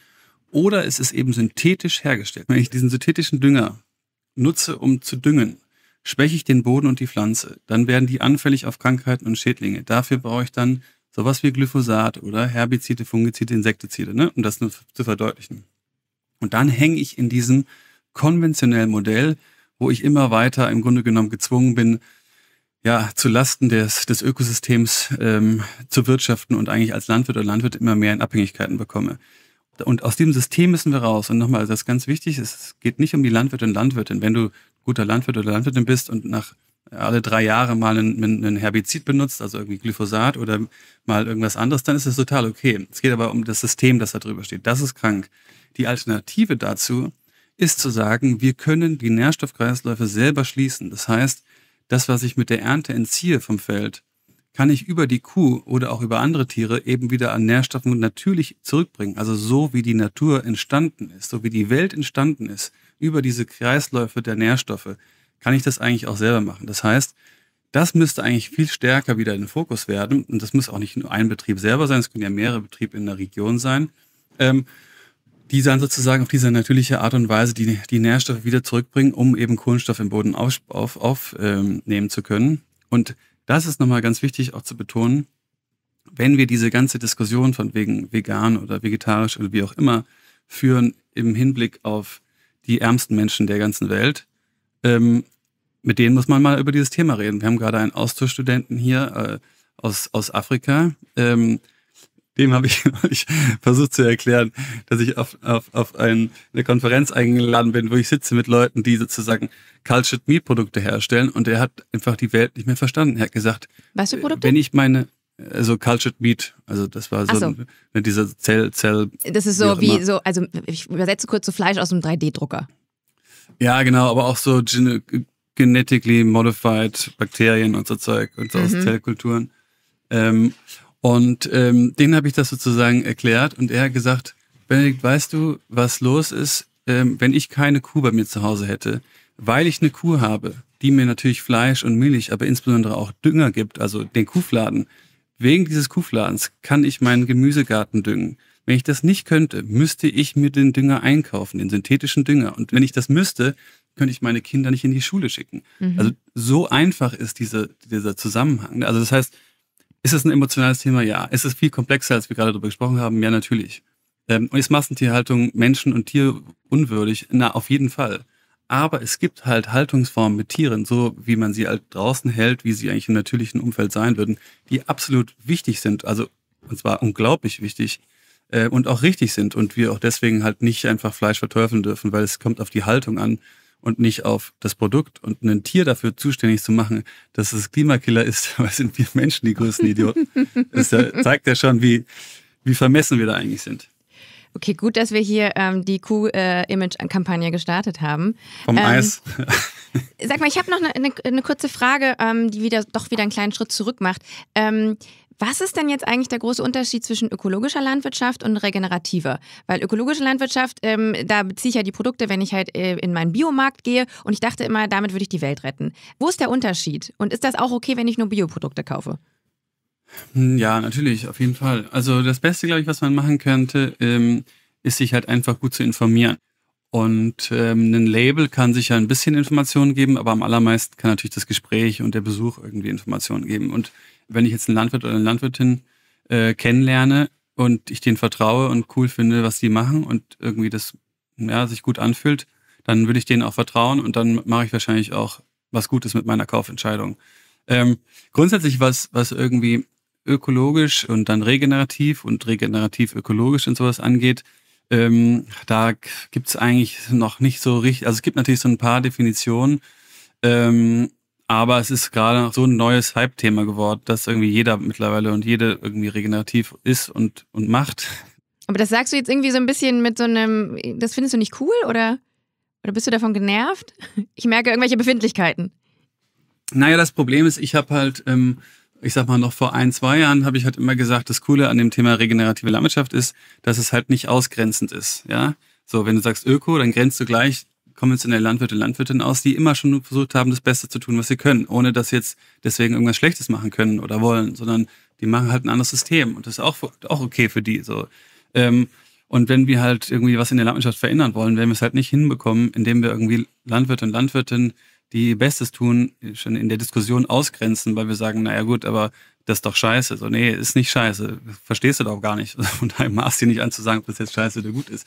Oder es ist eben synthetisch hergestellt. Wenn ich diesen synthetischen Dünger nutze, um zu düngen, schwäche ich den Boden und die Pflanze. Dann werden die anfällig auf Krankheiten und Schädlinge. Dafür brauche ich dann sowas wie Glyphosat oder Herbizide, Fungizide, Insektizide, ne? um das nur zu verdeutlichen. Und dann hänge ich in diesem konventionellen Modell, wo ich immer weiter im Grunde genommen gezwungen bin, ja, zu Lasten des, des Ökosystems ähm, zu wirtschaften und eigentlich als Landwirt oder Landwirt immer mehr in Abhängigkeiten bekomme. Und aus diesem System müssen wir raus. Und nochmal, das ist ganz wichtig, es geht nicht um die Landwirte und Landwirtin. Wenn du guter Landwirt oder Landwirtin bist und nach äh, alle drei Jahre mal einen, einen Herbizid benutzt, also irgendwie Glyphosat oder mal irgendwas anderes, dann ist es total okay. Es geht aber um das System, das da drüber steht. Das ist krank. Die Alternative dazu ist zu sagen, wir können die Nährstoffkreisläufe selber schließen. Das heißt, das, was ich mit der Ernte entziehe vom Feld, kann ich über die Kuh oder auch über andere Tiere eben wieder an Nährstoffen natürlich zurückbringen. Also so wie die Natur entstanden ist, so wie die Welt entstanden ist, über diese Kreisläufe der Nährstoffe, kann ich das eigentlich auch selber machen. Das heißt, das müsste eigentlich viel stärker wieder in den Fokus werden. Und das muss auch nicht nur ein Betrieb selber sein, es können ja mehrere Betriebe in der Region sein. Ähm, die dann sozusagen auf diese natürliche Art und Weise die, die Nährstoffe wieder zurückbringen, um eben Kohlenstoff im Boden aufnehmen auf, auf, ähm, zu können. Und das ist nochmal ganz wichtig auch zu betonen, wenn wir diese ganze Diskussion von wegen vegan oder vegetarisch oder wie auch immer führen im Hinblick auf die ärmsten Menschen der ganzen Welt, ähm, mit denen muss man mal über dieses Thema reden. Wir haben gerade einen Austauschstudenten hier äh, aus, aus Afrika, ähm, dem habe ich neulich versucht zu erklären, dass ich auf, auf, auf ein, eine Konferenz eingeladen bin, wo ich sitze mit Leuten, die sozusagen Cultured Meat Produkte herstellen und er hat einfach die Welt nicht mehr verstanden. Er hat gesagt, weißt du, Produkte? wenn ich meine, also Cultured Meat, also das war so, so. Ein, ne, dieser Zell, Zell. Das ist so wie, wie so, also ich übersetze kurz so Fleisch aus einem 3D-Drucker. Ja, genau, aber auch so gen genetically modified Bakterien und so Zeug und so mhm. aus Zellkulturen. Ähm, und ähm, den habe ich das sozusagen erklärt und er hat gesagt, Benedikt, weißt du, was los ist, ähm, wenn ich keine Kuh bei mir zu Hause hätte, weil ich eine Kuh habe, die mir natürlich Fleisch und Milch, aber insbesondere auch Dünger gibt, also den Kuhfladen. Wegen dieses Kuhfladens kann ich meinen Gemüsegarten düngen. Wenn ich das nicht könnte, müsste ich mir den Dünger einkaufen, den synthetischen Dünger. Und wenn ich das müsste, könnte ich meine Kinder nicht in die Schule schicken. Mhm. Also so einfach ist diese, dieser Zusammenhang. Also das heißt, ist es ein emotionales Thema? Ja. Ist es viel komplexer, als wir gerade darüber gesprochen haben? Ja, natürlich. Ähm, und ist Massentierhaltung Menschen und Tier unwürdig? Na, auf jeden Fall. Aber es gibt halt Haltungsformen mit Tieren, so wie man sie halt draußen hält, wie sie eigentlich im natürlichen Umfeld sein würden, die absolut wichtig sind. Also, und zwar unglaublich wichtig äh, und auch richtig sind. Und wir auch deswegen halt nicht einfach Fleisch verteufeln dürfen, weil es kommt auf die Haltung an und nicht auf das Produkt und ein Tier dafür zuständig zu machen, dass es Klimakiller ist, weil sind wir Menschen die größten Idioten. das zeigt ja schon, wie, wie vermessen wir da eigentlich sind. Okay, gut, dass wir hier ähm, die Kuh-Image-Kampagne gestartet haben. Vom ähm, Eis. sag mal, ich habe noch eine, eine, eine, kurze Frage, ähm, die wieder doch wieder einen kleinen Schritt zurück macht. Ähm, was ist denn jetzt eigentlich der große Unterschied zwischen ökologischer Landwirtschaft und regenerativer? Weil ökologische Landwirtschaft, ähm, da beziehe ich ja die Produkte, wenn ich halt äh, in meinen Biomarkt gehe und ich dachte immer, damit würde ich die Welt retten. Wo ist der Unterschied? Und ist das auch okay, wenn ich nur Bioprodukte kaufe? Hm, ja, natürlich, auf jeden Fall. Also das Beste, glaube ich, was man machen könnte, ähm, ist sich halt einfach gut zu informieren. Und ähm, ein Label kann sich ja ein bisschen Informationen geben, aber am allermeisten kann natürlich das Gespräch und der Besuch irgendwie Informationen geben. Und wenn ich jetzt einen Landwirt oder eine Landwirtin äh, kennenlerne und ich denen vertraue und cool finde, was die machen und irgendwie das ja, sich gut anfühlt, dann würde ich denen auch vertrauen und dann mache ich wahrscheinlich auch was Gutes mit meiner Kaufentscheidung. Ähm, grundsätzlich was, was irgendwie ökologisch und dann regenerativ und regenerativ ökologisch und sowas angeht, ähm, da gibt's eigentlich noch nicht so richtig, also es gibt natürlich so ein paar Definitionen, ähm, aber es ist gerade so ein neues Hype-Thema geworden, dass irgendwie jeder mittlerweile und jede irgendwie regenerativ ist und, und macht. Aber das sagst du jetzt irgendwie so ein bisschen mit so einem, das findest du nicht cool oder, oder bist du davon genervt? Ich merke irgendwelche Befindlichkeiten. Naja, das Problem ist, ich habe halt, ähm, ich sag mal, noch vor ein, zwei Jahren habe ich halt immer gesagt, das Coole an dem Thema regenerative Landwirtschaft ist, dass es halt nicht ausgrenzend ist. Ja, so wenn du sagst Öko, dann grenzt du gleich konventionelle Landwirte und Landwirtinnen aus, die immer schon versucht haben, das Beste zu tun, was sie können, ohne dass sie jetzt deswegen irgendwas Schlechtes machen können oder wollen, sondern die machen halt ein anderes System und das ist auch, auch okay für die. So. Ähm, und wenn wir halt irgendwie was in der Landwirtschaft verändern wollen, werden wir es halt nicht hinbekommen, indem wir irgendwie Landwirte und Landwirtinnen, die Bestes tun, schon in der Diskussion ausgrenzen, weil wir sagen, naja gut, aber das ist doch scheiße. So, nee, ist nicht scheiße. Verstehst du doch gar nicht. Von daher maß dir nicht an zu sagen, ob das jetzt scheiße oder gut ist.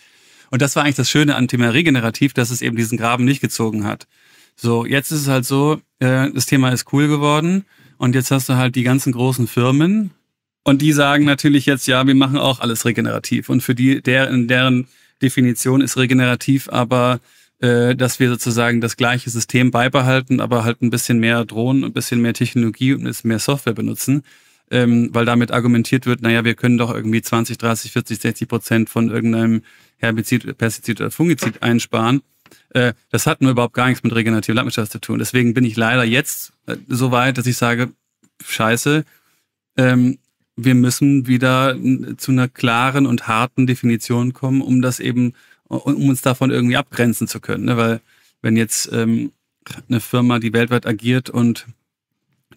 Und das war eigentlich das Schöne an Thema regenerativ, dass es eben diesen Graben nicht gezogen hat. So, jetzt ist es halt so, äh, das Thema ist cool geworden und jetzt hast du halt die ganzen großen Firmen und die sagen natürlich jetzt, ja, wir machen auch alles regenerativ. Und für die, deren, deren Definition ist regenerativ aber, äh, dass wir sozusagen das gleiche System beibehalten, aber halt ein bisschen mehr Drohnen, ein bisschen mehr Technologie und ein bisschen mehr Software benutzen ähm, weil damit argumentiert wird, naja, wir können doch irgendwie 20, 30, 40, 60 Prozent von irgendeinem Herbizid, Pestizid oder Fungizid einsparen. Äh, das hat nur überhaupt gar nichts mit regenerativer Landwirtschaft zu tun. Deswegen bin ich leider jetzt äh, so weit, dass ich sage, scheiße, ähm, wir müssen wieder zu einer klaren und harten Definition kommen, um das eben, um uns davon irgendwie abgrenzen zu können. Ne? Weil wenn jetzt ähm, eine Firma, die weltweit agiert und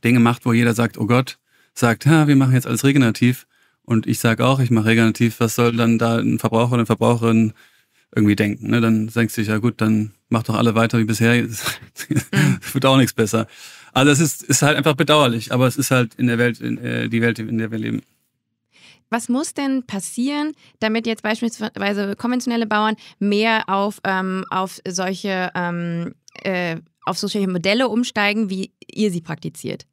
Dinge macht, wo jeder sagt, oh Gott, sagt, ha, wir machen jetzt alles regenerativ und ich sage auch, ich mache regenerativ, was soll dann da ein Verbraucher oder eine Verbraucherin irgendwie denken? Ne? Dann denkst du dich, ja gut, dann mach doch alle weiter wie bisher, mhm. wird auch nichts besser. Also es ist, ist halt einfach bedauerlich, aber es ist halt in der Welt, in, äh, die Welt, in der wir leben was muss denn passieren, damit jetzt beispielsweise konventionelle Bauern mehr auf, ähm, auf solche ähm, äh, auf solche Modelle umsteigen, wie ihr sie praktiziert?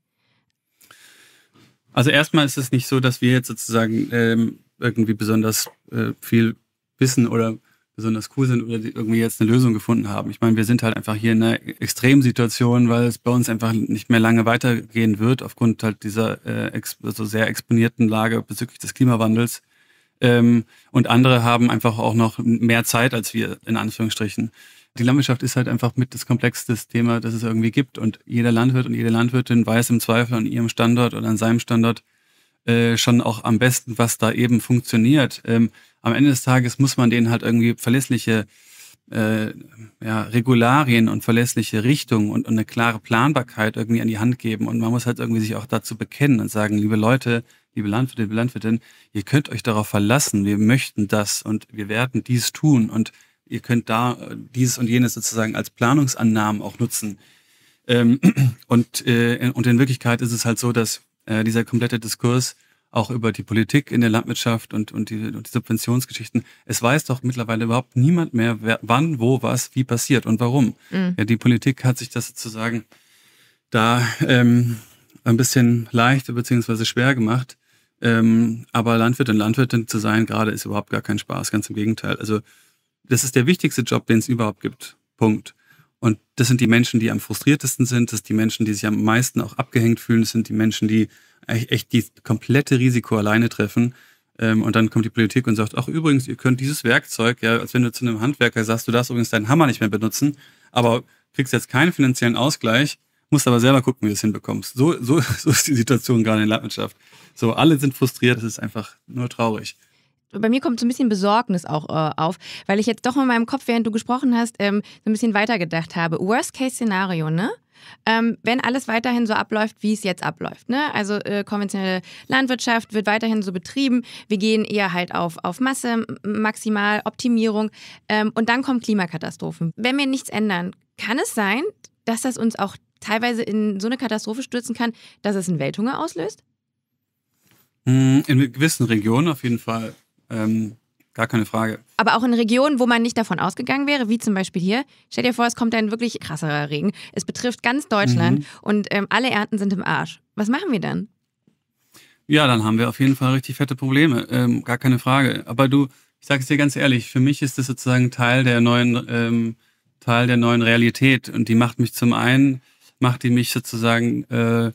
Also erstmal ist es nicht so, dass wir jetzt sozusagen ähm, irgendwie besonders äh, viel wissen oder besonders cool sind oder irgendwie jetzt eine Lösung gefunden haben. Ich meine, wir sind halt einfach hier in einer Extremsituation, weil es bei uns einfach nicht mehr lange weitergehen wird, aufgrund halt dieser äh, so also sehr exponierten Lage bezüglich des Klimawandels. Ähm, und andere haben einfach auch noch mehr Zeit als wir, in Anführungsstrichen. Die Landwirtschaft ist halt einfach mit das komplexeste Thema, das es irgendwie gibt. Und jeder Landwirt und jede Landwirtin weiß im Zweifel an ihrem Standort oder an seinem Standort äh, schon auch am besten, was da eben funktioniert. Ähm, am Ende des Tages muss man denen halt irgendwie verlässliche äh, ja, Regularien und verlässliche Richtung und, und eine klare Planbarkeit irgendwie an die Hand geben. Und man muss halt irgendwie sich auch dazu bekennen und sagen, liebe Leute, liebe Landwirte, liebe Landwirtin, ihr könnt euch darauf verlassen, wir möchten das und wir werden dies tun. Und ihr könnt da äh, dieses und jenes sozusagen als Planungsannahmen auch nutzen. Ähm, und, äh, und in Wirklichkeit ist es halt so, dass äh, dieser komplette Diskurs auch über die Politik in der Landwirtschaft und, und, die, und die Subventionsgeschichten. Es weiß doch mittlerweile überhaupt niemand mehr, wer, wann, wo, was, wie passiert und warum. Mhm. Ja, die Politik hat sich das sozusagen da ähm, ein bisschen leicht bzw. schwer gemacht. Ähm, aber Landwirt und Landwirtin zu sein gerade ist überhaupt gar kein Spaß, ganz im Gegenteil. Also das ist der wichtigste Job, den es überhaupt gibt. Punkt. Und das sind die Menschen, die am frustriertesten sind, das sind die Menschen, die sich am meisten auch abgehängt fühlen, das sind die Menschen, die echt die komplette Risiko alleine treffen. Ähm, und dann kommt die Politik und sagt, ach übrigens, ihr könnt dieses Werkzeug, ja, als wenn du zu einem Handwerker sagst, du darfst übrigens deinen Hammer nicht mehr benutzen, aber kriegst jetzt keinen finanziellen Ausgleich, musst aber selber gucken, wie du es hinbekommst. So, so, so ist die Situation gerade in der Landwirtschaft. So, alle sind frustriert, das ist einfach nur traurig bei mir kommt so ein bisschen Besorgnis auch äh, auf, weil ich jetzt doch in meinem Kopf, während du gesprochen hast, ähm, so ein bisschen weitergedacht habe. Worst-Case-Szenario, ne? Ähm, wenn alles weiterhin so abläuft, wie es jetzt abläuft. Ne? Also äh, konventionelle Landwirtschaft wird weiterhin so betrieben. Wir gehen eher halt auf, auf Masse, maximal Optimierung. Ähm, und dann kommen Klimakatastrophen. Wenn wir nichts ändern, kann es sein, dass das uns auch teilweise in so eine Katastrophe stürzen kann, dass es einen Welthunger auslöst? Mm, in gewissen Regionen auf jeden Fall. Ähm, gar keine Frage. Aber auch in Regionen, wo man nicht davon ausgegangen wäre, wie zum Beispiel hier. Stell dir vor, es kommt ein wirklich krasserer Regen. Es betrifft ganz Deutschland mhm. und ähm, alle Ernten sind im Arsch. Was machen wir dann? Ja, dann haben wir auf jeden Fall richtig fette Probleme. Ähm, gar keine Frage. Aber du, ich sage es dir ganz ehrlich, für mich ist das sozusagen Teil der neuen, ähm, Teil der neuen Realität. Und die macht mich zum einen, macht die mich sozusagen äh,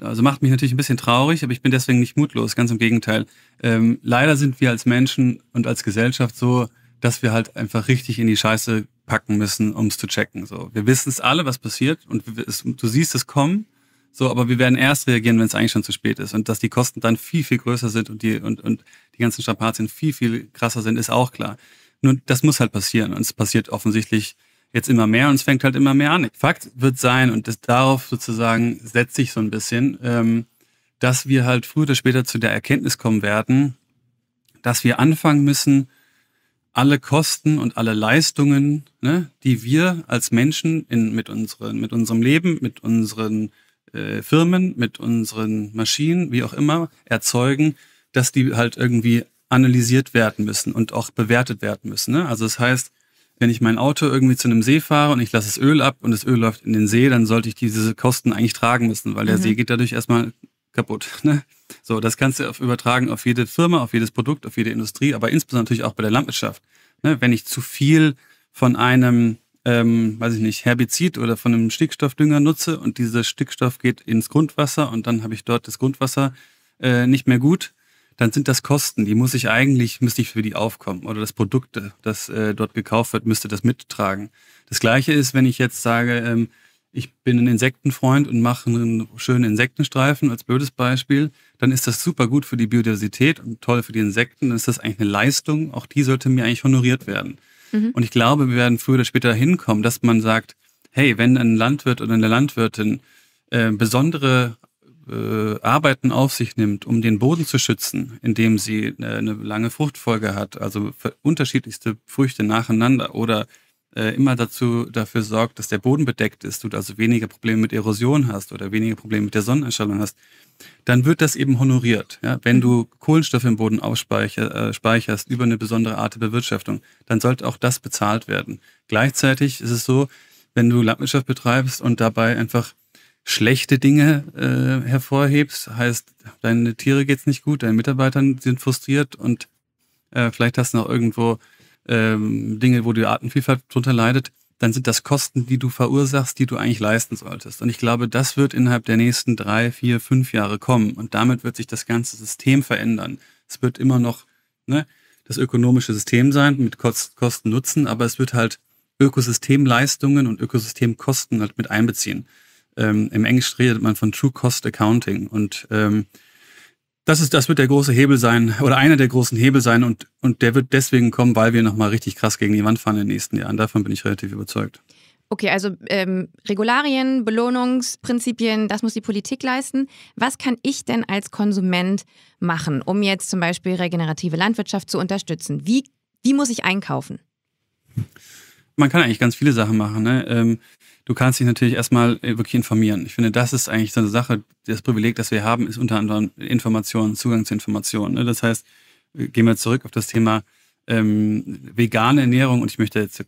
also macht mich natürlich ein bisschen traurig, aber ich bin deswegen nicht mutlos, ganz im Gegenteil. Ähm, leider sind wir als Menschen und als Gesellschaft so, dass wir halt einfach richtig in die Scheiße packen müssen, um es zu checken. So, wir wissen es alle, was passiert und es, du siehst es kommen. So, aber wir werden erst reagieren, wenn es eigentlich schon zu spät ist und dass die Kosten dann viel viel größer sind und die und und die ganzen Strapazien viel viel krasser sind, ist auch klar. Nur das muss halt passieren und es passiert offensichtlich jetzt immer mehr und es fängt halt immer mehr an. Fakt wird sein, und das darauf sozusagen setze ich so ein bisschen, ähm, dass wir halt früher oder später zu der Erkenntnis kommen werden, dass wir anfangen müssen, alle Kosten und alle Leistungen, ne, die wir als Menschen in, mit, unseren, mit unserem Leben, mit unseren äh, Firmen, mit unseren Maschinen, wie auch immer, erzeugen, dass die halt irgendwie analysiert werden müssen und auch bewertet werden müssen. Ne? Also das heißt, wenn ich mein Auto irgendwie zu einem See fahre und ich lasse das Öl ab und das Öl läuft in den See, dann sollte ich diese Kosten eigentlich tragen müssen, weil der mhm. See geht dadurch erstmal kaputt. Ne? So, das kannst du auf, übertragen auf jede Firma, auf jedes Produkt, auf jede Industrie, aber insbesondere natürlich auch bei der Landwirtschaft. Ne? Wenn ich zu viel von einem, ähm, weiß ich nicht, Herbizid oder von einem Stickstoffdünger nutze und dieser Stickstoff geht ins Grundwasser und dann habe ich dort das Grundwasser äh, nicht mehr gut, dann sind das Kosten, die muss ich eigentlich, müsste ich für die aufkommen. Oder das Produkt, das äh, dort gekauft wird, müsste das mittragen. Das gleiche ist, wenn ich jetzt sage, ähm, ich bin ein Insektenfreund und mache einen schönen Insektenstreifen als blödes Beispiel, dann ist das super gut für die Biodiversität und toll für die Insekten. Dann ist das eigentlich eine Leistung. Auch die sollte mir eigentlich honoriert werden. Mhm. Und ich glaube, wir werden früher oder später hinkommen, dass man sagt, hey, wenn ein Landwirt oder eine Landwirtin äh, besondere äh, Arbeiten auf sich nimmt, um den Boden zu schützen, indem sie äh, eine lange Fruchtfolge hat, also unterschiedlichste Früchte nacheinander oder äh, immer dazu dafür sorgt, dass der Boden bedeckt ist, du also weniger Probleme mit Erosion hast oder weniger Probleme mit der Sonneneinstrahlung hast, dann wird das eben honoriert. Ja? Wenn du Kohlenstoff im Boden ausspeicherst äh, über eine besondere Art der Bewirtschaftung, dann sollte auch das bezahlt werden. Gleichzeitig ist es so, wenn du Landwirtschaft betreibst und dabei einfach schlechte Dinge äh, hervorhebst. Heißt, deine Tiere geht's nicht gut, deine Mitarbeitern sind frustriert und äh, vielleicht hast du noch irgendwo ähm, Dinge, wo die Artenvielfalt drunter leidet, dann sind das Kosten, die du verursachst, die du eigentlich leisten solltest. Und ich glaube, das wird innerhalb der nächsten drei, vier, fünf Jahre kommen. Und damit wird sich das ganze System verändern. Es wird immer noch ne, das ökonomische System sein mit Kosten-Nutzen, aber es wird halt Ökosystemleistungen und Ökosystemkosten halt mit einbeziehen. Ähm, Im Englischen redet man von True Cost Accounting. Und ähm, das, ist, das wird der große Hebel sein oder einer der großen Hebel sein und, und der wird deswegen kommen, weil wir nochmal richtig krass gegen die Wand fahren in den nächsten Jahren. Davon bin ich relativ überzeugt. Okay, also ähm, Regularien, Belohnungsprinzipien, das muss die Politik leisten. Was kann ich denn als Konsument machen, um jetzt zum Beispiel regenerative Landwirtschaft zu unterstützen? Wie, wie muss ich einkaufen? Man kann eigentlich ganz viele Sachen machen. Ne? Ähm, du kannst dich natürlich erstmal äh, wirklich informieren. Ich finde, das ist eigentlich so eine Sache, das Privileg, das wir haben, ist unter anderem Informationen, Zugang zu Informationen. Ne? Das heißt, äh, gehen wir zurück auf das Thema ähm, vegane Ernährung und ich möchte jetzt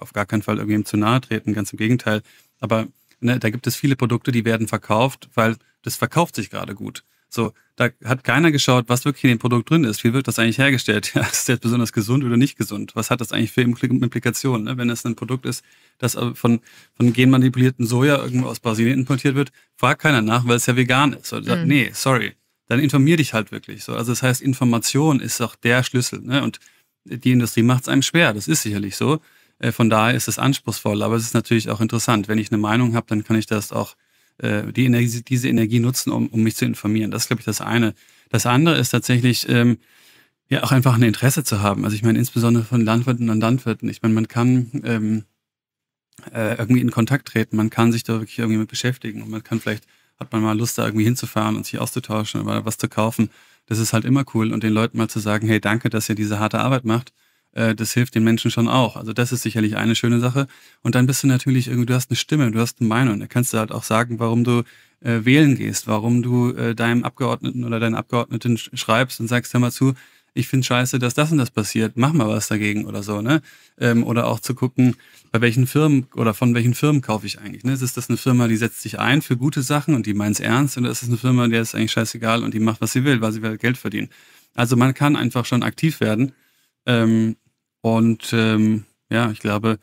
auf gar keinen Fall irgendjemandem zu nahe treten, ganz im Gegenteil. Aber ne, da gibt es viele Produkte, die werden verkauft, weil das verkauft sich gerade gut. So, da hat keiner geschaut, was wirklich in dem Produkt drin ist. Wie wird das eigentlich hergestellt? Ja, ist das jetzt besonders gesund oder nicht gesund? Was hat das eigentlich für Implikationen? Ne? Wenn es ein Produkt ist, das äh, von, von genmanipulierten Soja irgendwo aus Brasilien importiert wird, fragt keiner nach, weil es ja vegan ist. Oder mhm. nee, sorry, dann informier dich halt wirklich. So, also das heißt, Information ist auch der Schlüssel. Ne? Und die Industrie macht es einem schwer, das ist sicherlich so. Äh, von daher ist es anspruchsvoll, aber es ist natürlich auch interessant. Wenn ich eine Meinung habe, dann kann ich das auch äh, die Energie, diese Energie nutzen, um, um mich zu informieren. Das ist, glaube ich, das eine. Das andere ist tatsächlich, ähm, ja, auch einfach ein Interesse zu haben. Also ich meine, insbesondere von Landwirten und Landwirten. Ich meine, man kann ähm, äh, irgendwie in Kontakt treten, man kann sich da wirklich irgendwie mit beschäftigen und man kann vielleicht, hat man mal Lust, da irgendwie hinzufahren und sich auszutauschen oder was zu kaufen. Das ist halt immer cool. Und den Leuten mal zu sagen, hey, danke, dass ihr diese harte Arbeit macht. Äh, das hilft den Menschen schon auch. Also das ist sicherlich eine schöne Sache. Und dann bist du natürlich irgendwie, du hast eine Stimme, du hast eine Meinung. Da kannst du halt auch sagen, warum du äh, wählen gehst, warum du äh, deinem Abgeordneten oder deinen Abgeordneten schreibst und sagst, hör mal zu, ich finde scheiße, dass das und das passiert, mach mal was dagegen oder so, ne? Ähm, oder auch zu gucken, bei welchen Firmen oder von welchen Firmen kaufe ich eigentlich, ne? Ist das eine Firma, die setzt sich ein für gute Sachen und die meint's ernst oder ist es eine Firma, der ist eigentlich scheißegal und die macht, was sie will, weil sie will Geld verdienen? Also man kann einfach schon aktiv werden ähm, und ähm, ja, ich glaube,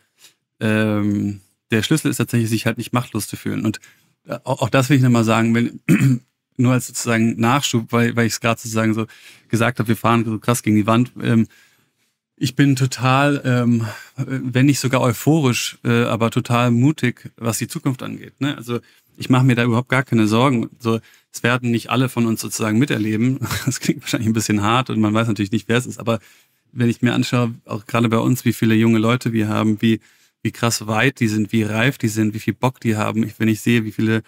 ähm, der Schlüssel ist tatsächlich, sich halt nicht machtlos zu fühlen. Und äh, auch, auch das will ich nochmal sagen, wenn, nur als sozusagen Nachschub, weil, weil ich es gerade sozusagen so gesagt habe, wir fahren so krass gegen die Wand. Ähm, ich bin total, ähm, wenn nicht sogar euphorisch, äh, aber total mutig, was die Zukunft angeht. Ne? Also ich mache mir da überhaupt gar keine Sorgen. So, es werden nicht alle von uns sozusagen miterleben. Das klingt wahrscheinlich ein bisschen hart und man weiß natürlich nicht, wer es ist, aber wenn ich mir anschaue, auch gerade bei uns, wie viele junge Leute wir haben, wie, wie krass weit die sind, wie reif die sind, wie viel Bock die haben. Ich, wenn ich sehe, wie viele,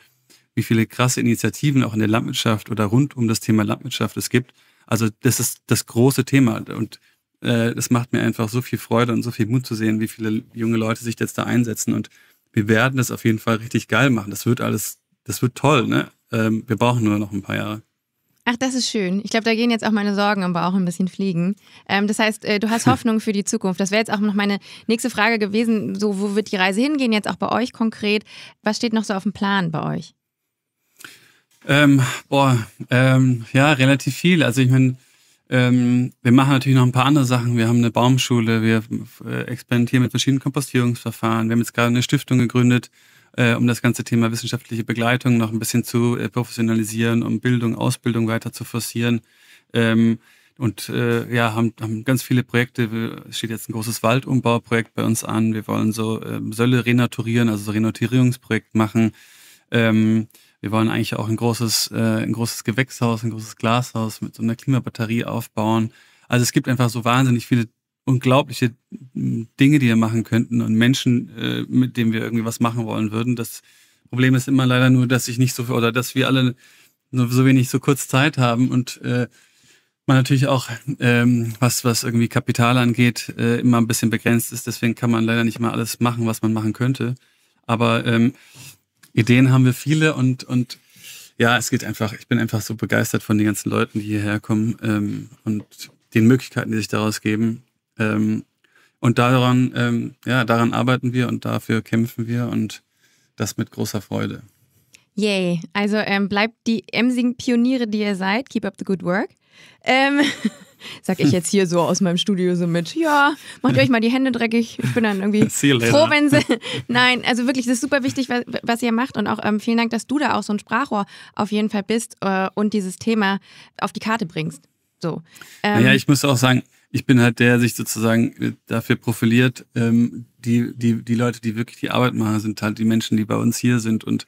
wie viele krasse Initiativen auch in der Landwirtschaft oder rund um das Thema Landwirtschaft es gibt. Also das ist das große Thema und äh, das macht mir einfach so viel Freude und so viel Mut zu sehen, wie viele junge Leute sich jetzt da einsetzen und wir werden das auf jeden Fall richtig geil machen. Das wird alles, das wird toll, ne? Ähm, wir brauchen nur noch ein paar Jahre. Ach, das ist schön. Ich glaube, da gehen jetzt auch meine Sorgen aber auch ein bisschen fliegen. Ähm, das heißt, äh, du hast Hoffnung für die Zukunft. Das wäre jetzt auch noch meine nächste Frage gewesen. So, wo wird die Reise hingehen, jetzt auch bei euch konkret? Was steht noch so auf dem Plan bei euch? Ähm, boah, ähm, ja, relativ viel. Also ich meine, ähm, wir machen natürlich noch ein paar andere Sachen. Wir haben eine Baumschule, wir äh, experimentieren mit verschiedenen Kompostierungsverfahren. Wir haben jetzt gerade eine Stiftung gegründet, äh, um das ganze Thema wissenschaftliche Begleitung noch ein bisschen zu äh, professionalisieren, um Bildung, Ausbildung weiter zu forcieren. Ähm, und äh, ja, haben, haben ganz viele Projekte. Es steht jetzt ein großes Waldumbauprojekt bei uns an. Wir wollen so ähm, Sölle renaturieren, also so Renaturierungsprojekt machen. Ähm, wir wollen eigentlich auch ein großes, äh, ein großes Gewächshaus, ein großes Glashaus mit so einer Klimabatterie aufbauen. Also es gibt einfach so wahnsinnig viele unglaubliche mm, Dinge, die wir machen könnten und Menschen, äh, mit denen wir irgendwie was machen wollen würden. Das Problem ist immer leider nur, dass ich nicht so viel oder dass wir alle nur so wenig so kurz Zeit haben und äh, man natürlich auch, ähm, was, was irgendwie Kapital angeht, äh, immer ein bisschen begrenzt ist. Deswegen kann man leider nicht mal alles machen, was man machen könnte. Aber ähm, Ideen haben wir viele und, und ja, es geht einfach, ich bin einfach so begeistert von den ganzen Leuten, die hierher kommen ähm, und den Möglichkeiten, die sich daraus geben. Ähm, und daran, ähm, ja, daran arbeiten wir und dafür kämpfen wir und das mit großer Freude. Yay. Also ähm, bleibt die emsigen Pioniere, die ihr seid. Keep up the good work. Ähm, sag ich jetzt hier so aus meinem Studio so mit, ja, macht euch mal die Hände dreckig. Ich bin dann irgendwie froh, wenn sie. Nein, also wirklich, es ist super wichtig, was, was ihr macht. Und auch ähm, vielen Dank, dass du da auch so ein Sprachrohr auf jeden Fall bist äh, und dieses Thema auf die Karte bringst. So. Ähm, naja, ich muss auch sagen, ich bin halt der, der sich sozusagen äh, dafür profiliert, ähm, die, die, die Leute, die wirklich die Arbeit machen, sind halt die Menschen, die bei uns hier sind und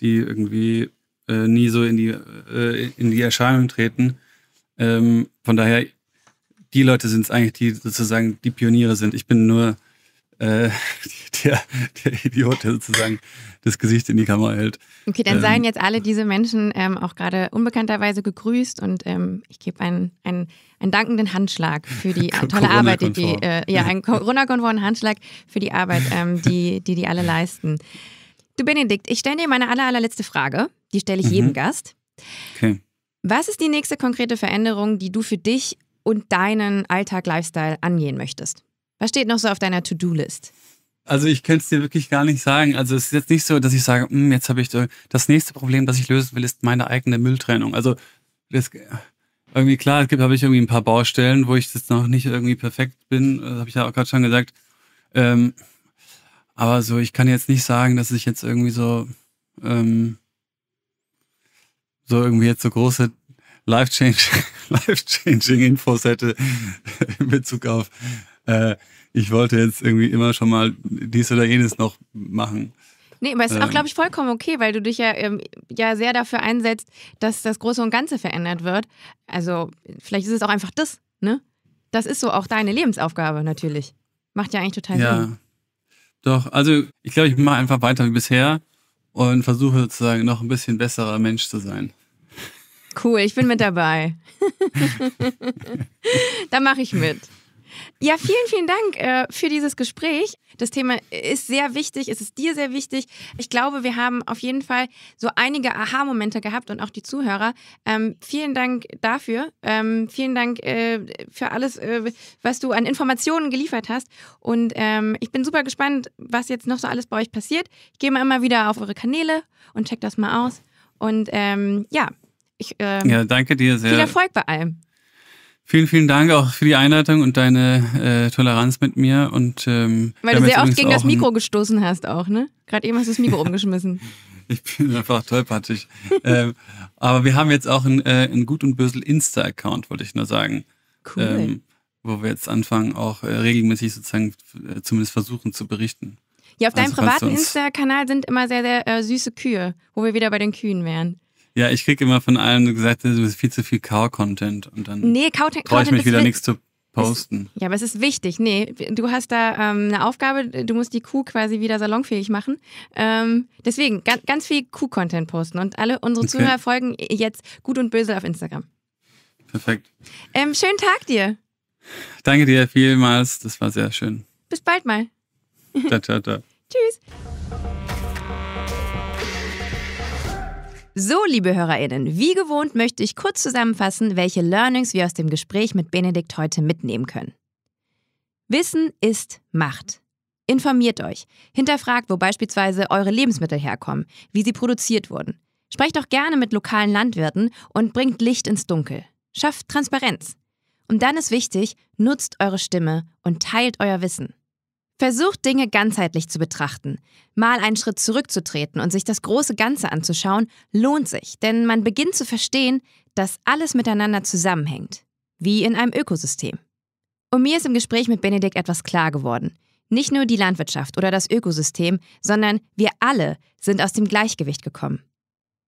die irgendwie äh, nie so in die, äh, in die Erscheinung treten. Ähm, von daher, die Leute sind es eigentlich, die sozusagen die Pioniere sind. Ich bin nur äh, der, der Idiot, der sozusagen das Gesicht in die Kamera hält. Okay, dann ähm, seien jetzt alle diese Menschen ähm, auch gerade unbekannterweise gegrüßt und ähm, ich gebe einen, einen, einen dankenden Handschlag für die tolle Arbeit, die die, äh, ja, einen Corona-konformen Handschlag für die Arbeit, ähm, die, die die alle leisten. Du Benedikt, ich stelle dir meine aller, allerletzte Frage. Die stelle ich mhm. jedem Gast. Okay. Was ist die nächste konkrete Veränderung, die du für dich und deinen Alltag-Lifestyle angehen möchtest? Was steht noch so auf deiner To-Do-List? Also ich könnte es dir wirklich gar nicht sagen. Also es ist jetzt nicht so, dass ich sage, hm, jetzt habe ich das nächste Problem, das ich lösen will, ist meine eigene Mülltrennung. Also das, irgendwie klar, es gibt, habe ich irgendwie ein paar Baustellen, wo ich jetzt noch nicht irgendwie perfekt bin. Das habe ich ja auch gerade schon gesagt. Ähm, aber so, ich kann jetzt nicht sagen, dass ich jetzt irgendwie so ähm, so irgendwie jetzt so große life-changing life -changing Infos hätte in Bezug auf äh, ich wollte jetzt irgendwie immer schon mal dies oder jenes noch machen. Nee, aber es ist auch, ähm. glaube ich, vollkommen okay, weil du dich ja, ähm, ja sehr dafür einsetzt, dass das Große und Ganze verändert wird. Also, vielleicht ist es auch einfach das, ne? Das ist so auch deine Lebensaufgabe, natürlich. Macht ja eigentlich total Sinn. ja. Doch, also ich glaube, ich mache einfach weiter wie bisher und versuche sozusagen noch ein bisschen besserer Mensch zu sein. Cool, ich bin mit dabei. da mache ich mit. Ja, vielen, vielen Dank äh, für dieses Gespräch. Das Thema ist sehr wichtig, es ist dir sehr wichtig. Ich glaube, wir haben auf jeden Fall so einige Aha-Momente gehabt und auch die Zuhörer. Ähm, vielen Dank dafür. Ähm, vielen Dank äh, für alles, äh, was du an Informationen geliefert hast. Und ähm, ich bin super gespannt, was jetzt noch so alles bei euch passiert. Ich gehe mal immer wieder auf eure Kanäle und check das mal aus. Und ähm, ja, ich. Ähm, ja, danke dir sehr. Viel Erfolg bei allem. Vielen, vielen Dank auch für die Einleitung und deine äh, Toleranz mit mir. Und, ähm, Weil du sehr oft gegen das Mikro gestoßen hast auch, ne? Gerade eben hast du das Mikro umgeschmissen. ich bin einfach tollpatschig. ähm, aber wir haben jetzt auch einen, äh, einen Gut und Bösel Insta-Account, wollte ich nur sagen. Cool. Ähm, wo wir jetzt anfangen, auch äh, regelmäßig sozusagen äh, zumindest versuchen zu berichten. Ja, auf deinem also, privaten Insta-Kanal sind immer sehr, sehr äh, süße Kühe, wo wir wieder bei den Kühen wären. Ja, ich kriege immer von allem gesagt, du bist viel zu viel Cow-Content und dann nee, brauche ich mich wieder nichts zu posten. Ist, ja, aber es ist wichtig. Nee, du hast da ähm, eine Aufgabe, du musst die Kuh quasi wieder salonfähig machen. Ähm, deswegen ganz, ganz viel Kuh-Content posten und alle unsere okay. Zuhörer folgen jetzt gut und böse auf Instagram. Perfekt. Ähm, schönen Tag dir. Danke dir vielmals, das war sehr schön. Bis bald mal. Ciao, ciao, ciao. Tschüss. So, liebe HörerInnen, wie gewohnt möchte ich kurz zusammenfassen, welche Learnings wir aus dem Gespräch mit Benedikt heute mitnehmen können. Wissen ist Macht. Informiert euch. Hinterfragt, wo beispielsweise eure Lebensmittel herkommen, wie sie produziert wurden. Sprecht auch gerne mit lokalen Landwirten und bringt Licht ins Dunkel. Schafft Transparenz. Und dann ist wichtig, nutzt eure Stimme und teilt euer Wissen. Versucht Dinge ganzheitlich zu betrachten. Mal einen Schritt zurückzutreten und sich das große Ganze anzuschauen, lohnt sich, denn man beginnt zu verstehen, dass alles miteinander zusammenhängt, wie in einem Ökosystem. Und mir ist im Gespräch mit Benedikt etwas klar geworden. Nicht nur die Landwirtschaft oder das Ökosystem, sondern wir alle sind aus dem Gleichgewicht gekommen.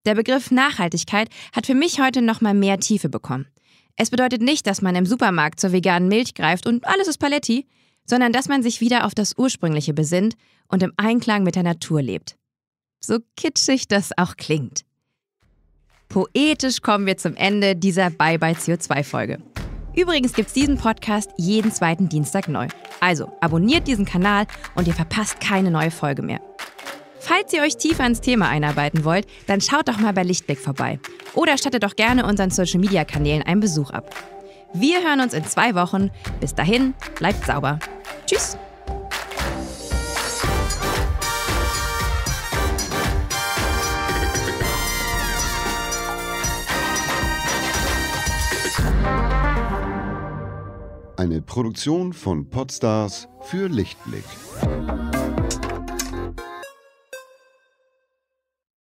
Der Begriff Nachhaltigkeit hat für mich heute nochmal mehr Tiefe bekommen. Es bedeutet nicht, dass man im Supermarkt zur veganen Milch greift und alles ist Paletti sondern dass man sich wieder auf das Ursprüngliche besinnt und im Einklang mit der Natur lebt. So kitschig das auch klingt. Poetisch kommen wir zum Ende dieser Bye Bye CO2-Folge. Übrigens gibt's diesen Podcast jeden zweiten Dienstag neu. Also abonniert diesen Kanal und ihr verpasst keine neue Folge mehr. Falls ihr euch tiefer ins Thema einarbeiten wollt, dann schaut doch mal bei Lichtblick vorbei. Oder stattet doch gerne unseren Social-Media-Kanälen einen Besuch ab. Wir hören uns in zwei Wochen. Bis dahin, bleibt sauber. Tschüss. Eine Produktion von Podstars für Lichtblick.